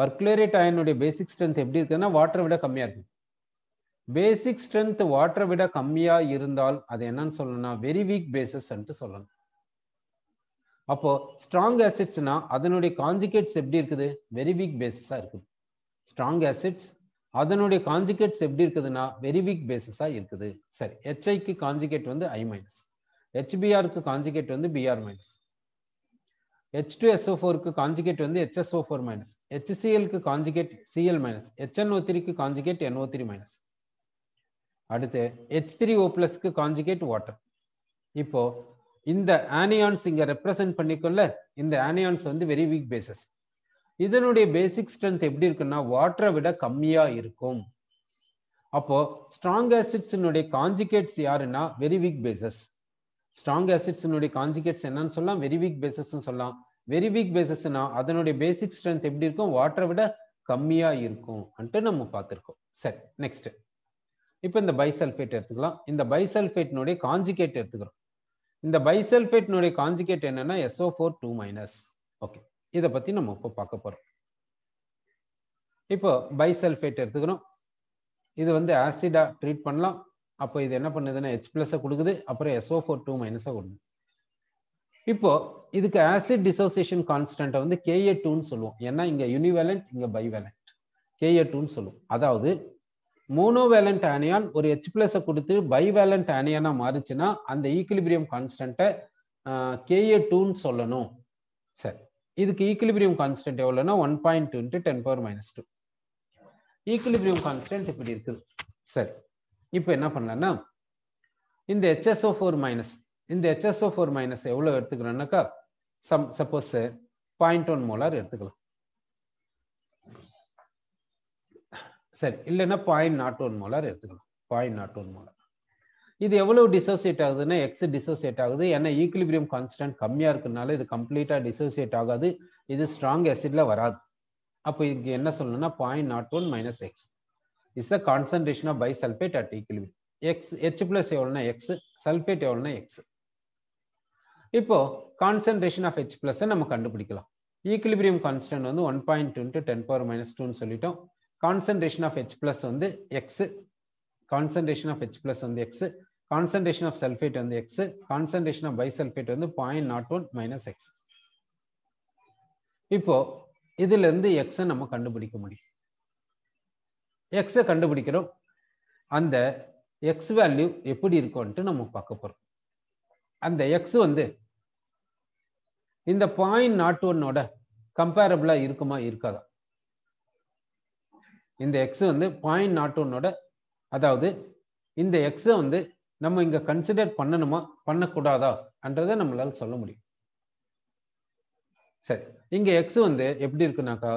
பர்குலரேட் அயனுடைய பேசிக் ஸ்ட்ரென்த் எப்படி இருக்குன்னா வாட்டரை விட கம்மியாக இருக்குது பேசிக் ஸ்ட்ரென்த் வாட்டரை விட கம்மியாக இருந்தால் அது என்னன்னு சொல்லணும்னா வெரி வீக் பேசஸ்ன்ட்டு சொல்லணும் அப்போ ஸ்ட்ராங் ஆசிட்ஸ்னா அதனுடைய காஞ்சிகேட்ஸ் எப்படி இருக்குது வெரி வீக் பேசிஸா இருக்குது ஸ்ட்ராங் ஆசிட்ஸ் அதனுடைய காஞ்சிகேட்ஸ் எப்படி இருக்குதுன்னா வெரி வீக் பேசிஸா இருக்குது சரி ஹெச்ஐக்கு காஞ்சிகேட் வந்து ஐ மைனஸ் ஹெச்பிஆருக்கு காஞ்சிகேட் வந்து Br minus H two SO ஃபோருக்கு காஞ்சிகேட் வந்து ஹெச்எஸ்ஓ ஃபோர் மைனஸ் ஹெச்சிஎல்க்கு காஞ்சிகேட் சிஎல் மைனஸ் ஹெச்என்ஓ த்ரீக்கு காஞ்சிகேட் என்ஓ த்ரீ மைனஸ் அடுத்து ஹெச் த்ரீ ஓ பிளஸ்க்கு காஞ்சிகேட் வாட்டர் இப்போ இந்த ஆனியான்ஸ் இங்க ரெப்ரசென்ட் பண்ணிக்கொள்ள இந்த ஆனியான்ஸ் வந்து வெரி வீக் பேசஸ் இதனுடைய பேசிக் ஸ்ட்ரென்த் எப்படி இருக்குன்னா வாட்டரை விட கம்மியா இருக்கும் அப்போ ஸ்ட்ராங் ஆசிட்ஸினுடைய காஞ்சிகேட்ஸ் யாருன்னா வெரி வீக் பேசஸ் ஸ்ட்ராங் ஆசிட்ஸினுடைய காஞ்சிகேட்ஸ் என்னன்னு சொல்லலாம் வெரி வீக் பேசஸ் சொல்லலாம் வெரி வீக் பேசஸ்னா அதனுடைய பேசிக் ஸ்ட்ரென்த் எப்படி இருக்கும் வாட்டரை விட கம்மியா இருக்கும் அன்ட்டு நம்ம பார்த்துருக்கோம் சரி நெக்ஸ்ட் இப்போ இந்த பைசல்ஃபேட் எடுத்துக்கலாம் இந்த பைசல்ஃபேட்னுடைய காஞ்சிகேட் எடுத்துக்கிறோம் இந்த பைசல்பேட்னுடைய காஞ்சிகேட் என்னன்னா SO four two minus okay இதை பற்றி நம்ம இப்போ பார்க்க போகிறோம் இப்போ பைசல்பேட் எடுத்துக்கிறோம் இது வந்து ஆசிடாக ட்ரீட் பண்ணலாம் அப்போ இது என்ன பண்ணுதுன்னா ஹெச் ப்ளஸ்ஸை கொடுக்குது அப்புறம் எஸ்ஓ ஃபோர் டூ மைனஸாக கொடுக்குது இப்போ இதுக்கு ஆசிட் டிசோசியேஷன் கான்ஸ்டன்ட்டை வந்து கேஏ டூன்னு சொல்லுவோம் ஏன்னா இங்கே யூனிவேலண்ட் இங்கே பைவேலண்ட் கேஏ டூன்னு சொல்லுவோம் அதாவது வேலண்ட் ஆனியான் ஒரு ஹெச் பிளஸை கொடுத்து வேலண்ட் ஆனியானா மாறுச்சுன்னா அந்த ஈக்குலிபிரியம் கான்ஸ்டன்ட்டை கேஏ டூன்னு சொல்லணும் சரி இதுக்கு ஈக்குலிபிரியம் கான்ஸ்டன்ட் எவ்வளோன்னா one point two into ten power minus two equilibrium constant இப்படி இருக்குது சரி இப்போ என்ன பண்ணலான்னா இந்த ஹெச்எஸ்ஓ ஃபோர் மைனஸ் இந்த ஹெச்எஸ்ஓ ஃபோர் மைனஸ் எவ்வளோ எடுத்துக்கிறோன்னாக்கா some suppose point one molar எடுத்துக்கலாம் சரி இல்லைன்னா பாயிண்ட் நாட் ஒன் மோலார் எடுத்துக்கலாம் பாயிண்ட் நாட் ஒன் மோலார் இது எவ்வளவு டிசோசியேட் ஆகுதுன்னா எக்ஸ் டிசோசியேட் ஆகுது ஏன்னா ஈக்குலிபிரியம் கான்ஸ்டன்ட் கம்மியாக இருக்குனால இது கம்ப்ளீட்டாக டிசோசியேட் ஆகாது இது ஸ்ட்ராங் அசிட்ல வராது அப்போ இங்கே என்ன சொல்லணும்னா point not one minus x is a concentration of bisulphate at equilibrium x H plus எவ்வளோனா எக்ஸ் சல்ஃபேட் எவ்வளோனா எக்ஸ் இப்போ கான்சன்ட்ரேஷன் ஆஃப் ஹெச் பிளஸ் நம்ம கண்டுபிடிக்கலாம் ஈக்குலிபிரியம் கான்ஸ்டன்ட் வந்து one point two ten power minus டூன்னு சொல்லிட்டோம் கான்சன்ட்ரேஷன் ஆஃப் ஹெச் ப்ளஸ் வந்து x concentration of H plus வந்து எக்ஸ் கான்சன்ட்ரேஷன் ஆஃப் சல்ஃபேட் வந்து எக்ஸ் கான்சன்ட்ரேஷன் ஆஃப் பைசல்ஃபேட் வந்து point not one minus x இப்போ இதுல இருந்து எக்ஸை நம்ம கண்டுபிடிக்க முடியும் எக்ஸை கண்டுபிடிக்கிறோம் அந்த எக்ஸ் வேல்யூ எப்படி இருக்கும்ன்ட்டு நம்ம பார்க்க போறோம் அந்த எக்ஸ் வந்து இந்த பாயிண்ட் நாட் ஒன்னோட கம்பேரபிளா இருக்குமா இருக்காதா இந்த எக்ஸு வந்து பாயிண்ட் நாட் ஒன்னோட அதாவது இந்த எக்ஸை வந்து நம்ம இங்கே கன்சிடர் பண்ணணுமா பண்ணக்கூடாதா என்றதை நம்மளால் சொல்ல முடியும் சரி இங்கே எக்ஸ் வந்து எப்படி இருக்குனாக்கா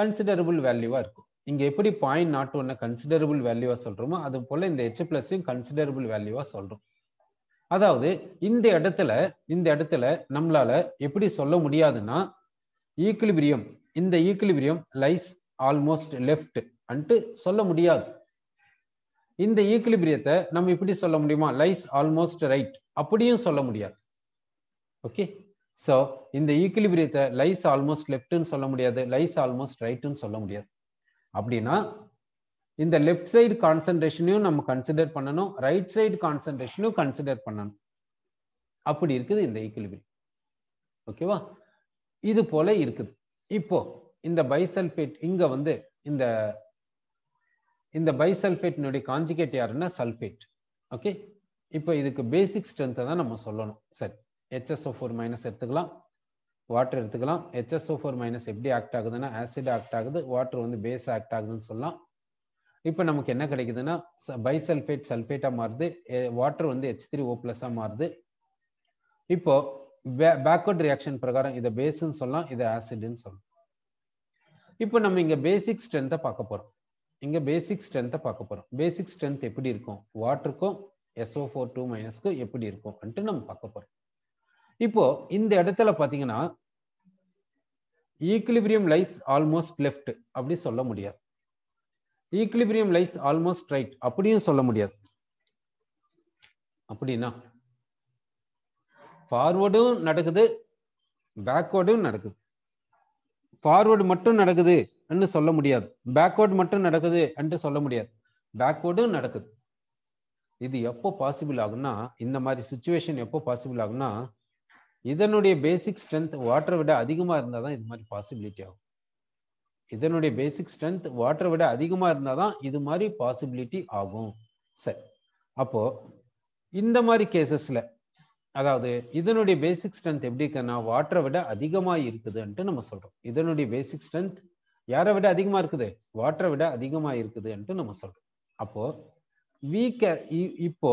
கன்சிடரபுள் வேல்யூவாக இருக்கும் இங்கே எப்படி பாயிண்ட் நாட் ஒன்னை கன்சிடரபுள் வேல்யூவாக சொல்கிறோமோ அது போல் இந்த ஹெச் பிளஸையும் கன்சிடரபுள் வேல்யூவாக சொல்கிறோம் அதாவது இந்த இடத்துல இந்த இடத்துல நம்மளால எப்படி சொல்ல முடியாதுன்னா ஈக்குலிபிரியம் இந்த equilibrium lies almost left and சொல்ல முடியாது இந்த ஈக்குலிபிரியத்தை நம்ம இப்படி சொல்ல முடியுமா லைஸ் ஆல்மோஸ்ட் ரைட் அப்படியும் சொல்ல முடியாது ஓகே ஸோ இந்த ஈக்குலிபிரியத்தை லைஸ் ஆல்மோஸ்ட் லெஃப்ட்னு சொல்ல முடியாது லைஸ் ஆல்மோஸ்ட் ரைட்டுன்னு சொல்ல முடியாது அப்படின்னா இந்த லெஃப்ட் சைடு கான்சன்ட்ரேஷனையும் நம்ம கன்சிடர் பண்ணணும் ரைட் சைடு கான்சன்ட்ரேஷனும் கன்சிடர் பண்ணணும் அப்படி இருக்குது இந்த ஈக்குலிபிரியம் ஓகேவா இது போல இருக்குது இப்போ இந்த பைசல்பேட் இங்க வந்து இந்த இந்த பைசல்பேட்னுடைய காஞ்சிகேட் யாருன்னா சல்பேட் ஓகே இப்போ இதுக்கு பேசிக் ஸ்ட்ரென்த்தை தான் நம்ம சொல்லணும் சரி ஹெச்எஸ்ஓ ஃபோர் மைனஸ் எடுத்துக்கலாம் வாட்டர் எடுத்துக்கலாம் ஹெச்எஸ்ஓ ஃபோர் மைனஸ் எப்படி ஆக்ட் ஆகுதுன்னா ஆசிட் ஆக்ட் ஆகுது வாட்டர் வந்து பேஸ் ஆக்ட் ஆகுதுன்னு சொல்லலாம் இப்போ நமக்கு என்ன கிடைக்குதுன்னா பைசல்ஃபேட் சல்ஃபேட்டாக மாறுது வாட்டர் வந்து ஹெச் த்ரீ ஓ ப்ளஸ்ஸாக மாறுது இப்போ பேக்வர்ட் ரியாக்ஷன் பிரகாரம் இதை பேஸுன்னு சொல்லலாம் இதை ஆசிடுன்னு சொல்லலாம் இப்போ நம்ம இங்கே பேசிக் ஸ்ட்ரென்த்தை பார்க்க போகிறோம் இங்கே பேசிக் ஸ்ட்ரென்த்தை பார்க்க போகிறோம் பேசிக் ஸ்ட்ரென்த் எப்படி இருக்கும் வாட்டருக்கும் எஸ்ஓ ஃபோர் டூ மைனஸ்க்கும் எப்படி இருக்கும் அன்ட்டு நம்ம பார்க்க போகிறோம் இப்போ இந்த இடத்துல பார்த்தீங்கன்னா ஈக்குலிபிரியம் லைஸ் ஆல்மோஸ்ட் லெஃப்ட் அப்படி சொல்ல முடியாது ஈக்குலிபிரியம் லைஸ் ஆல்மோஸ்ட் ரைட் அப்படியும் சொல்ல முடியாது அப்படின்னா ஃபார்வர்டும் நடக்குது பேக்வேர்டும் நடக்குது ஃபார்வர்டு மட்டும் நடக்குது என்று சொல்ல முடியாது பேக்வேர்டு மட்டும் நடக்குது என்று சொல்ல முடியாது பேக்வேர்டும் நடக்குது இது எப்போ பாசிபிள் ஆகும்னா இந்த மாதிரி சுச்சுவேஷன் எப்போ பாசிபிள் ஆகும்னா இதனுடைய பேசிக் ஸ்ட்ரென்த் வாட்டரை விட அதிகமாக இருந்தால் தான் இது மாதிரி பாசிபிலிட்டி ஆகும் இதனுடைய பேசிக் ஸ்ட்ரென்த் வாட்டரை விட அதிகமாக இருந்தால் தான் இது மாதிரி பாசிபிலிட்டி ஆகும் சரி அப்போது இந்த மாதிரி கேசஸில் அதாவது இதனுடைய பேசிக் ஸ்ட்ரென்த் எப்படி இருக்குன்னா வாட்டரை விட அதிகமாக இருக்குதுன்ட்டு நம்ம சொல்கிறோம் இதனுடைய பேசிக் ஸ்ட்ரென்த் யாரை விட அதிகமாக இருக்குது வாட்டரை விட அதிகமாக இருக்குதுன்ட்டு நம்ம சொல்கிறோம் அப்போது வீக்க இப்போ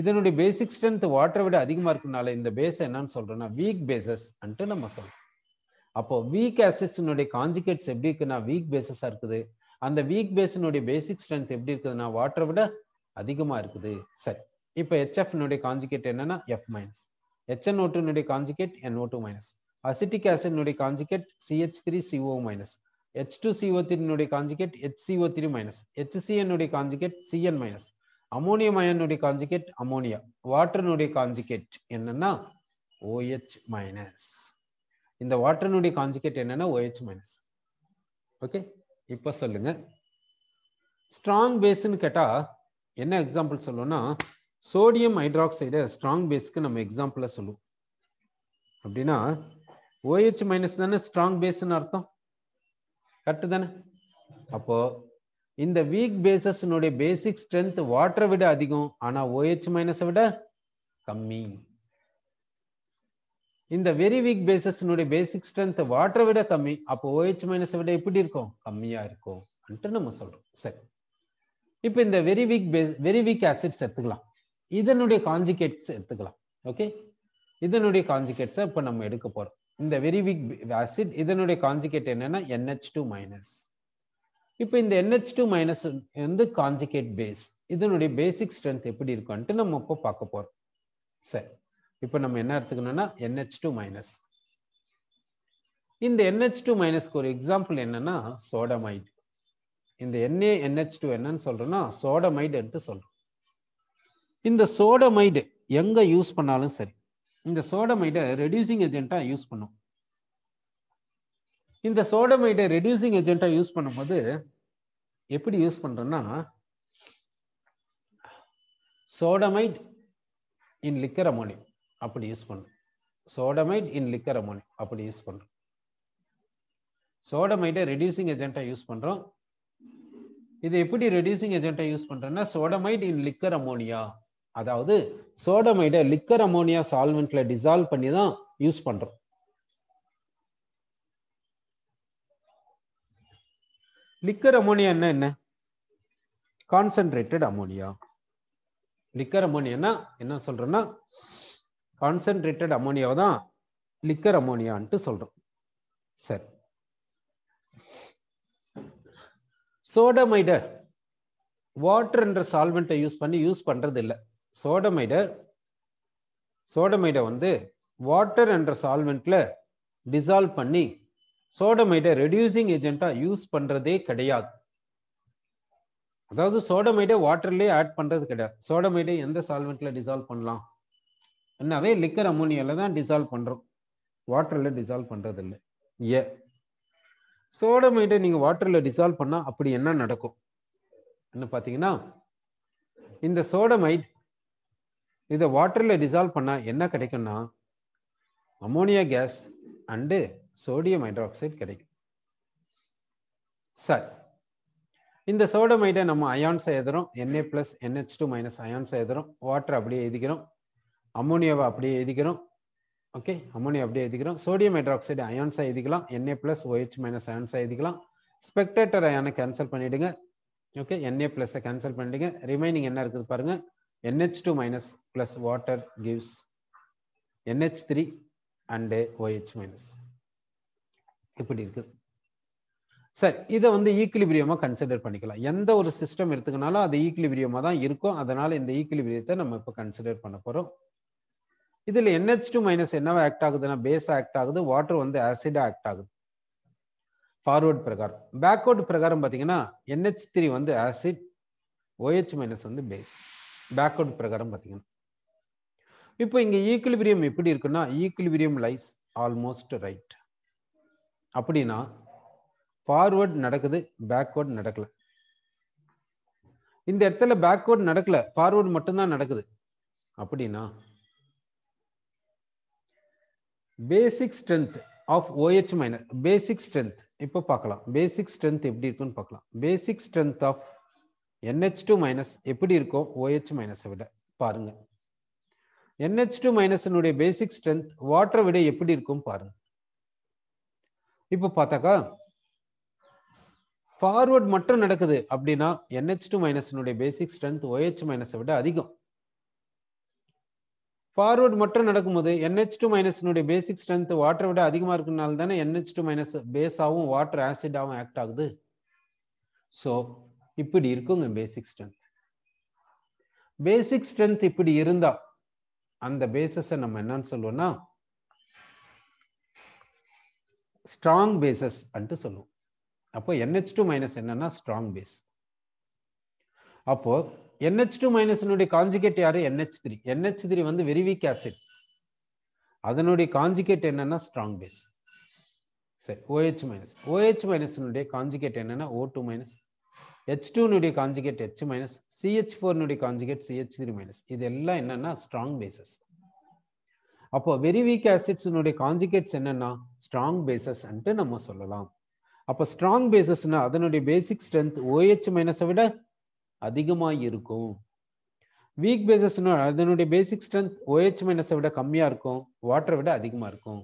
இதனுடைய பேசிக் ஸ்ட்ரென்த் வாட்டரை விட அதிகமாக இருக்குனால இந்த பேஸ் என்னன்னு சொல்கிறோன்னா வீக் பேசஸ் அன்ட்டு நம்ம சொல்கிறோம் அப்போ வீக் ஆசிட்ஸினுடைய காஞ்சிகேட்ஸ் எப்படி இருக்குன்னா வீக் பேசஸாக இருக்குது அந்த வீக் பேஸினுடைய பேசிக் ஸ்ட்ரென்த் எப்படி இருக்குதுன்னா வாட்டரை விட அதிகமாக இருக்குது சரி இப்போ ஹெச்எஃப்னுடைய காஞ்சிகேட் என்னன்னா எஃப் மைனஸ் ஹெச்என் ஓ டூனுடைய conjugate N O two minus acetic ஆசிட்னுடைய conjugate CH three CO minus H two CO த்ரீனுடைய conjugate H CO three minus H சிஎன்னுடைய காஞ்சிகேட் சிஎன் மைனஸ் அமோனியம் அயனுடைய காஞ்சிகேட் அமோனியா வாட்டருனுடைய conjugate என்னன்னா OH minus இந்த வாட்டர்னுடைய conjugate என்னன்னா ஓஹெச் மைனஸ் ஓகே இப்போ சொல்லுங்க ஸ்ட்ராங் பேஸ்ன்னு கேட்டால் என்ன எக்ஸாம்பிள் சொல்லுவோன்னா சோடியம் ஹைட்ராக்சைடை ஸ்ட்ராங் பேஸ்க்கு நம்ம எக்ஸாம்பிளாக சொல்லுவோம் அப்படின்னா ஓஹெச் மைனஸ் தானே ஸ்ட்ராங் பேஸ்ன்னு அர்த்தம் கரெக்டு தானே அப்போ இந்த வீக் பேசஸ்னுடைய பேசிக் ஸ்ட்ரென்த் வாட்டரை விட அதிகம் ஆனால் ஓஹெச் மைனஸை விட கம்மி இந்த வெரி வீக் பேசஸ்னுடைய பேசிக் ஸ்ட்ரென்த் வாட்டரை விட கம்மி அப்போ ஓஹெச் மைனஸை விட எப்படி இருக்கும் கம்மியாக இருக்கும் நம்ம சொல்கிறோம் சரி இப்போ இந்த very weak base very weak acids எடுத்துக்கலாம் இதனுடைய காஞ்சிகேட்ஸ் எடுத்துக்கலாம் ஓகே இதனுடைய காஞ்சிகேட்ஸை இப்போ நம்ம எடுக்க போகிறோம் இந்த வெரி வீக் ஆசிட் இதனுடைய காஞ்சிகேட் என்னன்னா என்ஹெச் டூ மைனஸ் இப்போ இந்த என்ஹெச் டூ மைனஸ் வந்து காஞ்சிகேட் பேஸ் இதனுடைய பேசிக் ஸ்ட்ரென்த் எப்படி இருக்குன்ட்டு நம்ம இப்போ பார்க்க போகிறோம் சரி இப்போ நம்ம என்ன எடுத்துக்கணும்னா என்ஹெச் டூ மைனஸ் இந்த என்ஹெச் டூ மைனஸ்க்கு ஒரு எக்ஸாம்பிள் என்னன்னா சோடமைட் இந்த என்ஏ என்ஹெச் டூ என்னன்னு சொல்றோம்னா சோடமைடுன்ட்டு சொல்றோம் இந்த சோடமைடு எங்க யூஸ் பண்ணாலும் சரி இந்த சோடமைடை ரெடியூசிங் ஏஜென்டா யூஸ் பண்ணும் இந்த சோடமைடை ரெடியூசிங் ஏஜென்டா யூஸ் பண்ணும்போது எப்படி யூஸ் பண்றோம்னா சோடமைட் இன் லிக்கர் அமோனியம் அப்படி யூஸ் பண்ணும் சோடமைட் இன் லிக்கர் அமோனியம் அப்படி யூஸ் பண்ணுறோம் சோடமைட்டை ரெடியூசிங் ஏஜென்ட்டாக யூஸ் பண்ணுறோம் இது எப்படி ரெடியூசிங் ஏஜென்டா யூஸ் பண்றோம்னா சோடமைட் இன் லிக்கர் அமோனியா அதாவது சோடமைடை லிக்கர் அமோனியா சால்வெண்ட்ல டிசால்வ் பண்ணி தான் யூஸ் பண்றோம் லிக்கர் அமோனியா என்ன என்ன கான்சென்ட்ரேட்டட் அமோனியா லிக்கர் அமோனியா என்ன சொல்றேன்னா கான்சென்ட்ரேட்டட் அமோனியாவை தான் லிக்கர் அமோனியான்ட்டு சொல்றோம் சரி சோடமைட வாட்டர் என்ற சால்வெண்ட்டை யூஸ் பண்ணி யூஸ் பண்றது இல்லை சோடமைடை சோடமைடை வந்து வாட்டர் என்ற சால்வெண்ட்டில் டிசால்வ் பண்ணி சோடமைடை ரெடியூசிங் ஏஜென்ட்டாக யூஸ் பண்ணுறதே கிடையாது அதாவது சோடமைடை வாட்டர்லேயே ஆட் பண்ணுறது கிடையாது சோடமைடை எந்த சால்வெண்ட்டில் டிசால்வ் பண்ணலாம் என்னவே லிக்கர் அமோனியாவில் தான் டிசால்வ் பண்ணுறோம் வாட்டரில் டிசால்வ் பண்ணுறது இல்லை ஏ சோடமைடை நீங்கள் வாட்டரில் டிசால்வ் பண்ணால் அப்படி என்ன நடக்கும் என்ன பார்த்தீங்கன்னா இந்த சோடமைட் இதை வாட்டரில் டிசால்வ் பண்ணால் என்ன கிடைக்கும்னா ammonia gas and sodium hydroxide கிடைக்கும் சரி இந்த சோடமைட்டை நம்ம அயான்ஸ் எழுதுறோம் Na plus NH two minus ions எழுதுறோம் வாட்டர் அப்படியே எழுதிக்கிறோம் அமோனியாவை அப்படியே எழுதிக்கிறோம் ஓகே அமோனியா அப்படியே எழுதிக்கிறோம் சோடியம் ஹைட்ராக்சைடு அயான்ஸாக எழுதிக்கலாம் என்ஏ பிளஸ் ஓஹெச் மைனஸ் அயான்ஸாக எழுதிக்கலாம் ஸ்பெக்டேட்டர் அயானை கேன்சல் பண்ணிவிடுங்க ஓகே என்ஏ ப்ளஸ்ஸை கேன்சல் பண்ணிவிடுங்க ரிமைனிங் என்ன இருக்குது பாருங்கள் NH2 minus plus water gives NH3 and OH minus. இப்படி இருக்குது சரி இதை வந்து ஈக்குலிபிரியமா கன்சிடர் பண்ணிக்கலாம் எந்த ஒரு சிஸ்டம் எடுத்துக்கினாலும் அது ஈக்குலிபிரியமா தான் இருக்கும் அதனால இந்த ஈக்குலிபிரியத்தை நம்ம இப்போ கன்சிடர் பண்ண போகிறோம் இதில் என்ஹெச் டூ மைனஸ் என்னவா ஆக்ட் ஆகுதுன்னா பேஸ் ஆக்ட் ஆகுது வாட்டர் வந்து ஆசிடா ஆக்ட் ஆகுது ஃபார்வர்ட் பிரகாரம் பேக்வர்ட் பிரகாரம் பார்த்தீங்கன்னா என்ஹெச் த்ரீ வந்து ஆசிட் ஓஹெச் மைனஸ் வந்து பேஸ் பேக்வர்ட் பிரகாரம் பார்த்தீங்கன்னா இப்போ இங்கே ஈக்குலிபிரியம் எப்படி இருக்குன்னா ஈக்குலிபிரியம் லைஸ் ஆல்மோஸ்ட் ரைட் அப்படின்னா ஃபார்வர்ட் நடக்குது பேக்வர்ட் நடக்கல இந்த இடத்துல பேக்வர்ட் நடக்கல ஃபார்வர்ட் மட்டும்தான் நடக்குது அப்படின்னா basic strength of OH minus basic strength இப்போ பார்க்கலாம் பேசிக் ஸ்ட்ரென்த் எப்படி இருக்குன்னு பார்க்கலாம் basic strength of NH two minus எப்படி இருக்கும் ஓஹெச் மைனஸை விட பாருங்க என்ஹெச் டூ மைனஸினுடைய பேசிக் ஸ்ட்ரென்த் வாட்டரை விட எப்படி இருக்கும் பாருங்க இப்போ பார்த்தாக்கா ஃபார்வர்ட் மட்டும் நடக்குது அப்படின்னா என்ஹெச் டூ மைனஸினுடைய பேசிக் ஸ்ட்ரென்த் ஓஹெச் மைனஸை விட அதிகம் ஃபார்வர்ட் மட்டும் நடக்கும்போது என்ஹெச் டூ மைனஸினுடைய பேசிக் ஸ்ட்ரென்த் வாட்டரை விட அதிகமாக இருக்கிறனால தானே என்ஹெச் டூ மைனஸ் பேஸாகவும் வாட்டர் ஆசிடாகவும் ஆக்ட் ஆகுது ஸோ இப்படி இருக்குங்க பேசிக் ஸ்ட்ரென்த் பேசிக் ஸ்ட்ரென்த் இப்படி இருந்தா அந்த பேசஸை நம்ம என்னன்னு சொல்லுவோம்னா ஸ்ட்ராங் பேசஸ் அன்ட்டு சொல்லுவோம் அப்போ என்ஹெச் டூ மைனஸ் என்னன்னா ஸ்ட்ராங் பேஸ் அப்போ என்ஹெச் டூ மைனஸ்னுடைய காஞ்சிகேட் யாரு என்ஹெச் த்ரீ என்ஹெச் த்ரீ வந்து வெரிவிக் ஆசிட் அதனுடைய காஞ்சிகேட் என்னன்னா ஸ்ட்ராங் பேஸ் சரி ஓஹெச் மைனஸ் ஓஹெச் மைனஸ்னுடைய காஞ்சிகேட் என்னன்னா ஓ டூ மைனஸ் H2னுடைய காஞ்சுகேட் H மைனஸ் CH4னுடைய காஞ்சுகேட் CH3 மைனஸ் இது எல்லாம் என்னன்னா ஸ்ட்ராங் பேசஸ் அப்போ வெரி வீக் ஆசிட்ஸினுடைய காஞ்சுகேட்ஸ் என்னன்னா ஸ்ட்ராங் பேசஸ் நம்ம சொல்லலாம் அப்போ ஸ்ட்ராங் பேசஸ்னா அதனுடைய பேசிக் ஸ்ட்ரென்த் ஓஹெச் மைனஸை விட அதிகமாக இருக்கும் வீக் பேசஸ்னா அதனுடைய பேசிக் ஸ்ட்ரென்த் ஓஹெச் மைனஸை விட கம்மியாக இருக்கும் வாட்டரை விட அதிகமாக இருக்கும்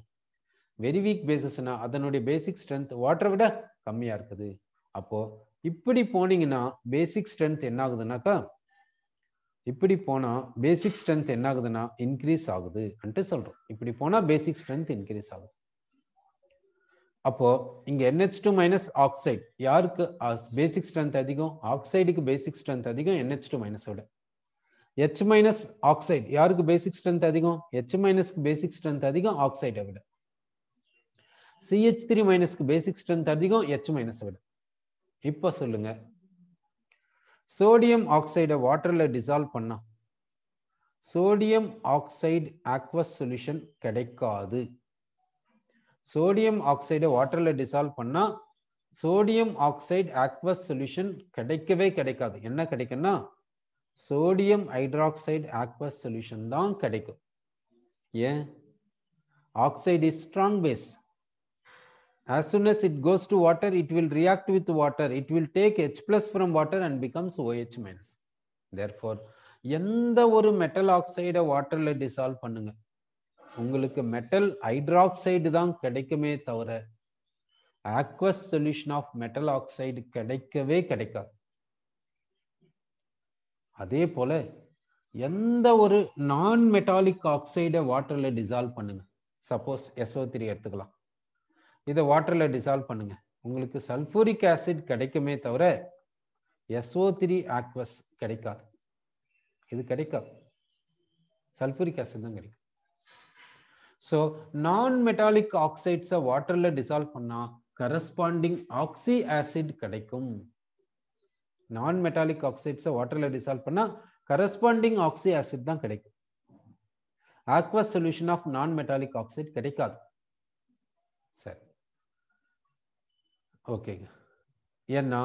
வெரி வீக் பேசஸ்னா அதனுடைய பேசிக் ஸ்ட்ரென்த் வாட்டரை விட கம்மியாக இருக்குது அப்போது இப்படி போனீங்கன்னா பேசிக் ஸ்ட்ரென்த் என்ன ஆகுதுனாக்கா இப்படி போனா பேசிக் ஸ்ட்ரென்த் என்ன ஆகுதுன்னா இன்க்ரீஸ் ஆகுது அன்ட்டு சொல்றோம் இப்படி போனா பேசிக் ஸ்ட்ரென்த் இன்க்ரீஸ் ஆகுது அப்போ இங்க என்ஹெச் டூ மைனஸ் ஆக்சைடு யாருக்கு பேசிக் ஸ்ட்ரென்த் அதிகம் ஆக்சைடுக்கு பேசிக் ஸ்ட்ரென்த் அதிகம் என்ஹெச் டூ மைனஸோட ஹெச் மைனஸ் ஆக்சைடு யாருக்கு பேசிக் ஸ்ட்ரென்த் அதிகம் ஹெச் மைனஸ்க்கு பேசிக் ஸ்ட்ரென்த் அதிகம் ஆக்சைடை விட சிஹெச் த்ரீ மைனஸ்க்கு பேசிக் ஸ்ட்ரென்த் அதிகம் ஹெச் மைனஸை விட இப்போ சொல்லுங்க சோடியம் ஆக்சைடை வாட்டரில் டிசால்வ் பண்ணா சோடியம் ஆக்சைடு ஆக்வஸ் சொல்யூஷன் கிடைக்காது சோடியம் ஆக்சைடை வாட்டரில் டிசால்வ் பண்ணா சோடியம் ஆக்சைடு ஆக்வஸ் சொல்யூஷன் கிடைக்கவே கிடைக்காது என்ன கிடைக்கும்னா சோடியம் ஹைட்ராக்சைடு ஆக்வஸ் சொல்யூஷன் தான் கிடைக்கும் ஏன் oxide is strong base as soon as it goes to water it will react with water it will take H H from water and and OH OH there Therefore, எந்த ஒரு metal ஆக்சைடை வாட்டரில் dissolve பண்ணுங்க உங்களுக்கு metal hydroxide தான் கிடைக்குமே தவிர aqueous solution of metal oxide கிடைக்கவே கிடைக்காது அதே போல எந்த ஒரு நான் மெட்டாலிக் ஆக்சைடை வாட்டரில் டிசால்வ் பண்ணுங்க சப்போஸ் எஸ்ஓ த்ரீ எடுத்துக்கலாம் இதை வாட்டரில் டிசால்வ் பண்ணுங்க உங்களுக்கு சல்ஃபூரிக் ஆசிட் கிடைக்குமே தவிர எஸ்ஓ த்ரீ ஆக்வஸ் கிடைக்காது இது கிடைக்காது சல்ஃபூரிக் ஆசிட் தான் கிடைக்கும் ஸோ நான் மெட்டாலிக் ஆக்சைட்ஸை வாட்டரில் டிசால்வ் பண்ணால் கரஸ்பாண்டிங் ஆக்சி ஆசிட் கிடைக்கும் நான் மெட்டாலிக் ஆக்சைட்ஸை வாட்டரில் டிசால்வ் பண்ணால் கரஸ்பாண்டிங் ஆக்சி ஆசிட் தான் கிடைக்கும் aqueous solution of non metallic oxide கிடைக்காது சரி ஓகேங்க ஏன்னா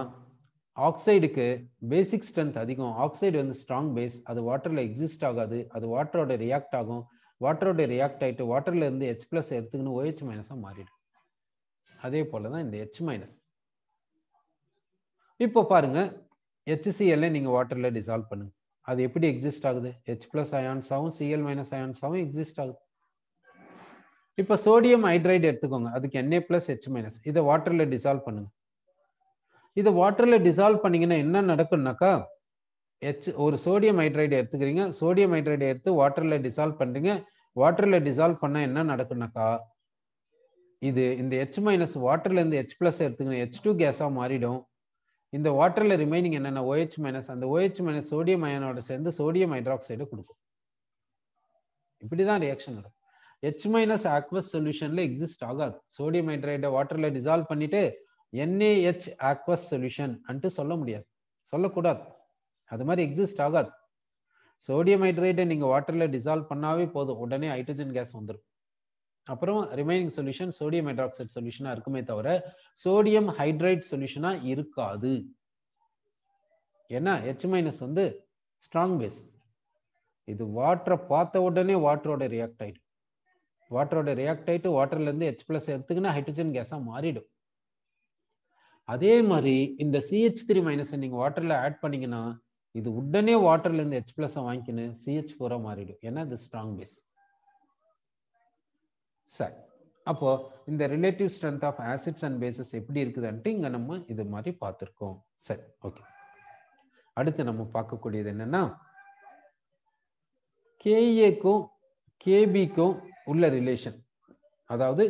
ஆக்சைடுக்கு பேசிக் ஸ்ட்ரென்த் அதிகம் ஆக்சைடு வந்து ஸ்ட்ராங் பேஸ் அது வாட்டரில் எக்ஸிஸ்ட் ஆகாது அது வாட்டரோட ரியாக்ட் ஆகும் வாட்டரோட ரியாக்ட் ஆகிட்டு வாட்டரில் இருந்து ஹெச் ப்ளஸ் எடுத்துக்கணும் ஓஹெச் மைனஸாக மாறிடும் அதே போல தான் இந்த ஹெச் மைனஸ் இப்போ பாருங்க ஹெச்சிஎல்லே நீங்கள் வாட்டரில் டிசால்வ் பண்ணுங்க அது எப்படி எக்ஸிஸ்ட் ஆகுது ஹெச் ப்ளஸ் அயான்ஸாகவும் சிஎல் மைனஸ் அயான்ஸாகவும் எக்ஸிஸ்ட் ஆகுது இப்போ சோடியம் ஹைட்ரைடு எடுத்துக்கோங்க அதுக்கு என்ஏ பிளஸ் ஹெச் மைனஸ் இதை வாட்டரில் டிசால்வ் பண்ணுங்க இதை வாட்டரில் டிசால்வ் பண்ணிங்கன்னா என்ன நடக்கும்னாக்கா ஹெச் ஒரு சோடியம் ஹைட்ரைடு எடுத்துக்கிறீங்க சோடியம் ஹைட்ரைடு எடுத்து வாட்டரில் டிசால்வ் பண்ணுறீங்க வாட்டரில் டிசால்வ் பண்ணால் என்ன நடக்கும்னாக்கா இது இந்த ஹெச் மைனஸ் வாட்டர்லேருந்து ஹெச் ப்ளஸ் எடுத்துக்கணும் ஹெச் டூ கேஸாக மாறிடும் இந்த வாட்டரில் ரிமைனிங் என்னென்ன ஓஹெச் மைனஸ் அந்த ஓஹெச் மைனஸ் சோடியம் அயனோட சேர்ந்து சோடியம் ஹைட்ராக்சைடு கொடுக்கும் இப்படி தான் ரியாக்ஷன் நடக்கும் ஹெச் மைனஸ் ஆக்வஸ் சொல்யூஷன்ல எக்ஸிஸ்ட் ஆகாது சோடியம் ஹைட்ரைட்டை வாட்டர்ல டிசால்வ் பண்ணிட்டு என்ஏஹெச் ஆக்வஸ் சொல்யூஷன் சொல்ல முடியாது சொல்லக்கூடாது அது மாதிரி எக்ஸிஸ்ட் ஆகாது சோடியம் ஹைட்ரைடை நீங்கள் வாட்டரில் டிசால்வ் பண்ணாவே போதும் உடனே ஹைட்ரஜன் கேஸ் வந்துடும் அப்புறம் ரிமைனிங் சொல்யூஷன் சோடியம் ஹைட்ராக்சைட் சொல்யூஷனாக இருக்குமே தவிர சோடியம் ஹைட்ரைட் சொல்யூஷனாக இருக்காது ஏன்னா ஹெச் மைனஸ் வந்து ஸ்ட்ராங் பேஸ் இது வாட்டரை பார்த்த உடனே வாட்டரோட ரியாக்ட் ஆகிடும் வாட்டரோட ரியாக்ட் ஆகிட்டு வாட்டர்லேருந்து ஹெச் ப்ளஸ் எடுத்துக்கினா ஹைட்ரஜன் கேஸாக மாறிடும் அதே மாதிரி இந்த சிஹெச் த்ரீ மைனஸை நீங்கள் வாட்டரில் ஆட் பண்ணிங்கன்னா இது உடனே வாட்டர்லேருந்து ஹெச் ப்ளஸ்ஸை வாங்கிக்கின்னு சிஹெச் ஃபோராக மாறிடும் ஏன்னா இது ஸ்ட்ராங் பேஸ் சரி அப்போ இந்த relative strength of acids and bases எப்படி இருக்குதுன்ட்டு இங்கே நம்ம இது மாதிரி பார்த்துருக்கோம் சரி ஓகே அடுத்து நம்ம பார்க்கக்கூடியது என்னன்னா கேஏக்கும் கேபிக்கும் உள்ள ரிலேஷன் அதாவது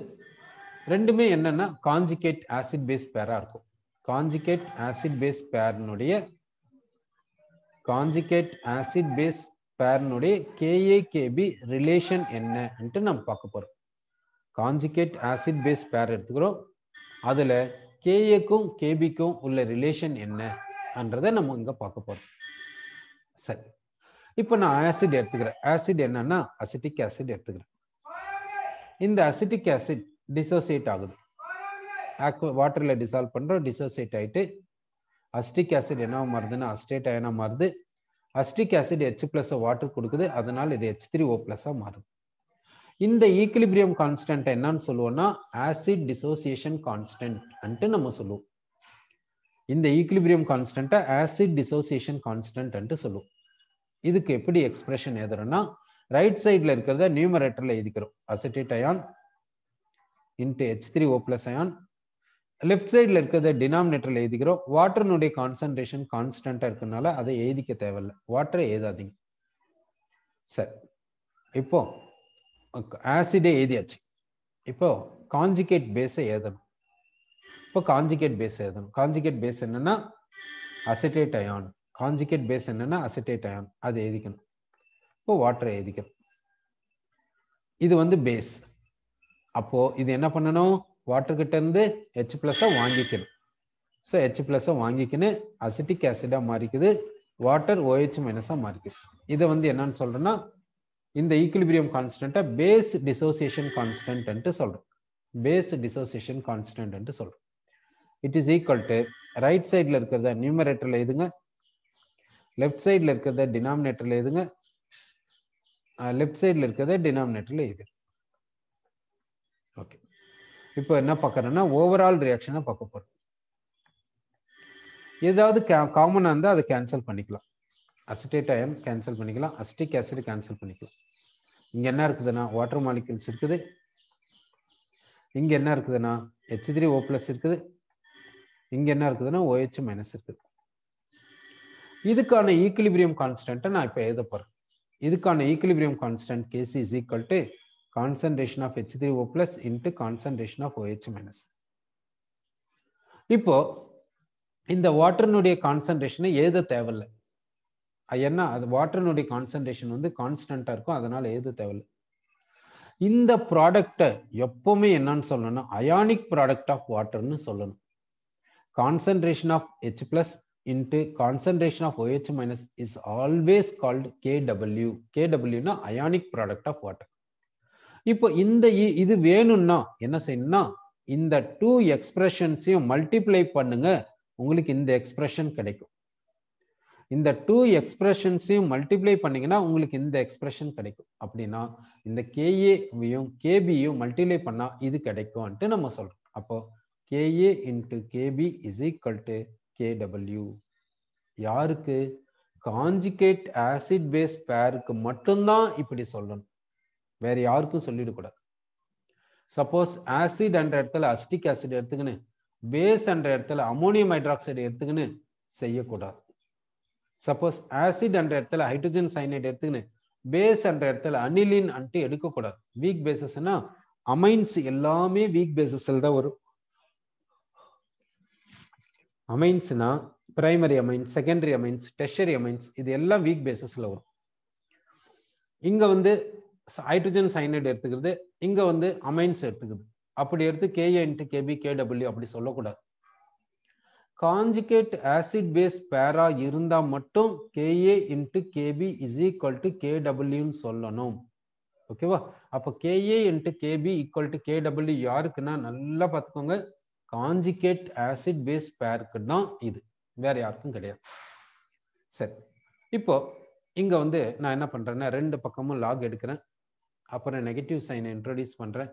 ரெண்டுமே என்னன்னா காஞ்சிகேட் ஆசிட் பேஸ் பேரா இருக்கும் காஞ்சிகேட் ஆசிட் பேஸ் பேர்னுடைய காஞ்சிகேட் ஆசிட் பேஸ் பேர்னுடைய கேஏகேபி ரிலேஷன் என்னன்ட்டு நம்ம பார்க்க போறோம் காஞ்சிகேட் ஆசிட் பேஸ் பேர் எடுத்துக்கிறோம் அதுல கேஏக்கும் கேபிக்கும் உள்ள ரிலேஷன் என்னன்றதை நம்ம இங்க பார்க்க போறோம் சரி இப்போ நான் ஆசிட் எடுத்துக்கிறேன் ஆசிட் என்னன்னா அசிட்டிக் ஆசிட் எடுத்துக்கிறேன் இந்த அசிட்டிக் ஆசிட் டிசோசியேட் ஆகுது ஆக்வ வாட்டரில் டிசால்வ் பண்ணுறோம் டிசோசியேட் ஆகிட்டு அஸ்டிக் ஆசிட் என்ன மாறுதுன்னா அஸ்டேட் அயனா மாறுது acetic acid H plus water கொடுக்குது அதனால இது ஹெச் த்ரீ ஓ பிளஸ்ஸாக மாறுது இந்த ஈக்லிபிரியம் கான்ஸ்டன்ட் என்னன்னு சொல்லுவோம்னா ஆசிட் டிசோசியேஷன் கான்ஸ்டன்ட் அன்ட்டு நம்ம சொல்லுவோம் இந்த ஈக்லிபிரியம் கான்ஸ்டன்ட்டை ஆசிட் டிசோசியேஷன் கான்ஸ்டன்ட் சொல்லுவோம் இதுக்கு எப்படி எக்ஸ்பிரஷன் எழுதுறோம்னா ரைட் சைடில் இருக்கிறத நியூமரேட்டரில் எழுதிக்கிறோம் acetate ion into H three O plus ion left சைடில் இருக்கிறத டினாமினேட்டரில் எழுதிக்கிறோம் வாட்டர்னுடைய கான்சன்ட்ரேஷன் கான்ஸ்டண்ட்டாக இருக்கனால அதை எழுதிக்க தேவையில்ல வாட்டரை எழுதாதீங்க சார் இப்போ ஆசிடே எழுதியாச்சு இப்போ காஞ்சிகேட் பேஸை எழுதணும் இப்போ காஞ்சிகேட் பேஸ் எழுதணும் காஞ்சிகேட் பேஸ் என்னன்னா அசிட்டேட் அயான் காஞ்சிகேட் பேஸ் என்னன்னா அசிட்டேட் அயான் அதை எழுதிக்கணும் இப்போ வாட்டரை ஏதிக்கிறோம் இது வந்து பேஸ் அப்போ இது என்ன பண்ணணும் கிட்ட இருந்து ஹெச் பிளஸை வாங்கிக்கணும் ஸோ ஹெச் பிளஸை வாங்கிக்கின்னு அசிட்டிக் ஆசிடாக மாறிக்குது வாட்டர் ஓஹெச் மைனஸாக மாறிக்குது இதை வந்து என்னன்னு சொல்கிறேன்னா இந்த ஈக்குலிபிரியம் கான்ஸ்டண்ட்டை பேஸ் டிசோசியேஷன் கான்ஸ்டன்ட்டு சொல்கிறோம் பேஸ் டிசோசியேஷன் கான்ஸ்டன்ட்டு சொல்கிறோம் it is equal to right சைடில் இருக்கிறத நியூமரேட்டரில் எதுங்க லெஃப்ட் சைடில் இருக்கிறத டினாமினேட்டரில் எதுங்க லெஃப்ட் சைடில் இருக்கிறத டினாமினேட்டரில் இது ஓகே இப்போ என்ன பார்க்குறோன்னா ஓவரால் ரியாக்ஷனை பார்க்க போகிறோம் ஏதாவது காமனாக இருந்தால் அதை கேன்சல் பண்ணிக்கலாம் அசிட்டேட் அயன் கேன்சல் பண்ணிக்கலாம் அசிட்டிக் ஆசிட் கேன்சல் பண்ணிக்கலாம் இங்கே என்ன இருக்குதுன்னா வாட்டர் மாலிகுல்ஸ் இருக்குது இங்கே என்ன இருக்குதுன்னா ஹெச் த்ரீ ஓ ப்ளஸ் இருக்குது இங்கே என்ன இருக்குதுன்னா ஓஹெச் மைனஸ் இருக்குது இதுக்கான ஈக்குலிபிரியம் கான்ஸ்டன்ட்டை நான் இப்போ எழுத போகிறேன் இதுக்கான equilibrium constant Kc is equal to concentration of H three O plus into concentration of OH minus இப்போ இந்த வாட்டர்னுடைய கான்சன்ட்ரேஷனை எழுத தேவையில்லை என்ன அது வாட்டர்னுடைய கான்சன்ட்ரேஷன் வந்து கான்ஸ்டண்டா இருக்கும் அதனால் எழுத தேவையில்லை இந்த ப்ராடக்டை எப்பவுமே என்னன்னு சொல்லணும் அயானிக் ப்ராடக்ட் ஆஃப் வாட்டர்னு சொல்லணும் concentration of H plus into concentration of OH minus is always called KW. KW na ionic product of water. இப்போ இந்த இது வேணும்னா என்ன செய்யணும்னா இந்த டூ எக்ஸ்பிரஷன்ஸையும் மல்டிப்ளை பண்ணுங்க உங்களுக்கு இந்த எக்ஸ்பிரஷன் கிடைக்கும் இந்த டூ எக்ஸ்பிரஷன்ஸையும் மல்டிப்ளை பண்ணீங்கன்னா உங்களுக்கு இந்த எக்ஸ்பிரஷன் கிடைக்கும் அப்படின்னா இந்த கேஏவையும் கேபியும் மல்டிப்ளை பண்ணால் இது கிடைக்கும்ன்ட்டு நம்ம சொல்கிறோம் அப்போ Ka into Kb is equal to கேடபிள்யூ யாருக்கு காஞ்சிகேட் ஆசிட் பேஸ் பேருக்கு மட்டும்தான் இப்படி சொல்லணும் வேற யாருக்கும் சொல்லிடக்கூடாது சப்போஸ் ஆசிட் என்ற இடத்துல அஸ்டிக் ஆசிட் எடுத்துக்கின்னு பேஸ் என்ற இடத்துல அமோனியம் ஹைட்ராக்சைடு எடுத்துக்கின்னு செய்யக்கூடாது சப்போஸ் ஆசிட் என்ற இடத்துல ஹைட்ரஜன் சைனைடு எடுத்துக்கின்னு பேஸ் என்ற இடத்துல அனிலின் அன்ட்டு எடுக்கக்கூடாது வீக் பேசஸ்னா அமைன்ஸ் எல்லாமே வீக் பேசஸ்ல தான் வரும் அமைன்ஸ்னா primary amines secondary amines tertiary amines இது எல்லாம் வீக் பேசிஸில் வரும் இங்கே வந்து ஹைட்ரஜன் சைனைடு எடுத்துக்கிறது இங்கே வந்து அமைன்ஸ் எடுத்துக்குது அப்படி எடுத்து கேஏ இன்ட்டு கேபி கேடபிள்யூ அப்படி சொல்லக்கூடாது காஞ்சிகேட் ஆசிட் பேஸ் பேரா இருந்தால் மட்டும் Ka into Kb is equal to K டபிள்யூன்னு சொல்லணும் ஓகேவா அப்போ Ka into Kb equal to W யாருக்குன்னா நல்லா பார்த்துக்கோங்க காஞ்சிகேட் ஆசிட் பேஸ் பேருக்கு தான் இது வேற யாருக்கும் கிடையாது சரி இப்போ இங்க வந்து நான் என்ன பண்றேன்னா ரெண்டு பக்கமும் லாக் எடுக்கிறேன் அப்புறம் நெகட்டிவ் சைனை இன்ட்ரடியூஸ் பண்றேன்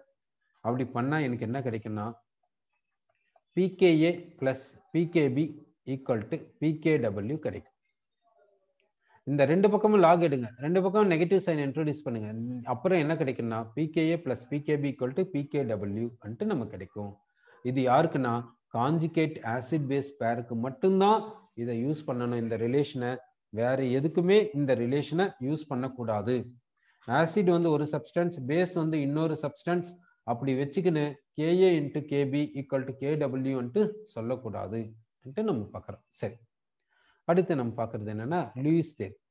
அப்படி பண்ணா எனக்கு என்ன கிடைக்கும்னா pKa plus pKb equal to W கிடைக்கும் இந்த ரெண்டு பக்கமும் லாக் எடுங்க ரெண்டு பக்கமும் நெகட்டிவ் சைன் இன்ட்ரடியூஸ் பண்ணுங்க அப்புறம் என்ன கிடைக்கும்னா pKa plus pKb equal to W வந்துட்டு நமக்கு கிடைக்கும் இது யாருக்குன்னா காஞ்சிகேட் ஆசிட் பேஸ் பேருக்கு மட்டும்தான் இதை யூஸ் பண்ணணும் இந்த ரிலேஷனை வேற எதுக்குமே இந்த ரிலேஷனை யூஸ் பண்ணக்கூடாது ஆசிட் வந்து ஒரு சப்ஸ்டன்ஸ் பேஸ் வந்து இன்னொரு சப்ஸ்டன்ஸ் அப்படி வச்சுக்கின்னு Ka into Kb equal to கேடபிள்யூன்ட்டு சொல்லக்கூடாது நம்ம பார்க்குறோம் சரி அடுத்து நம்ம பார்க்கறது என்னென்னா லூயிஸ் தேர்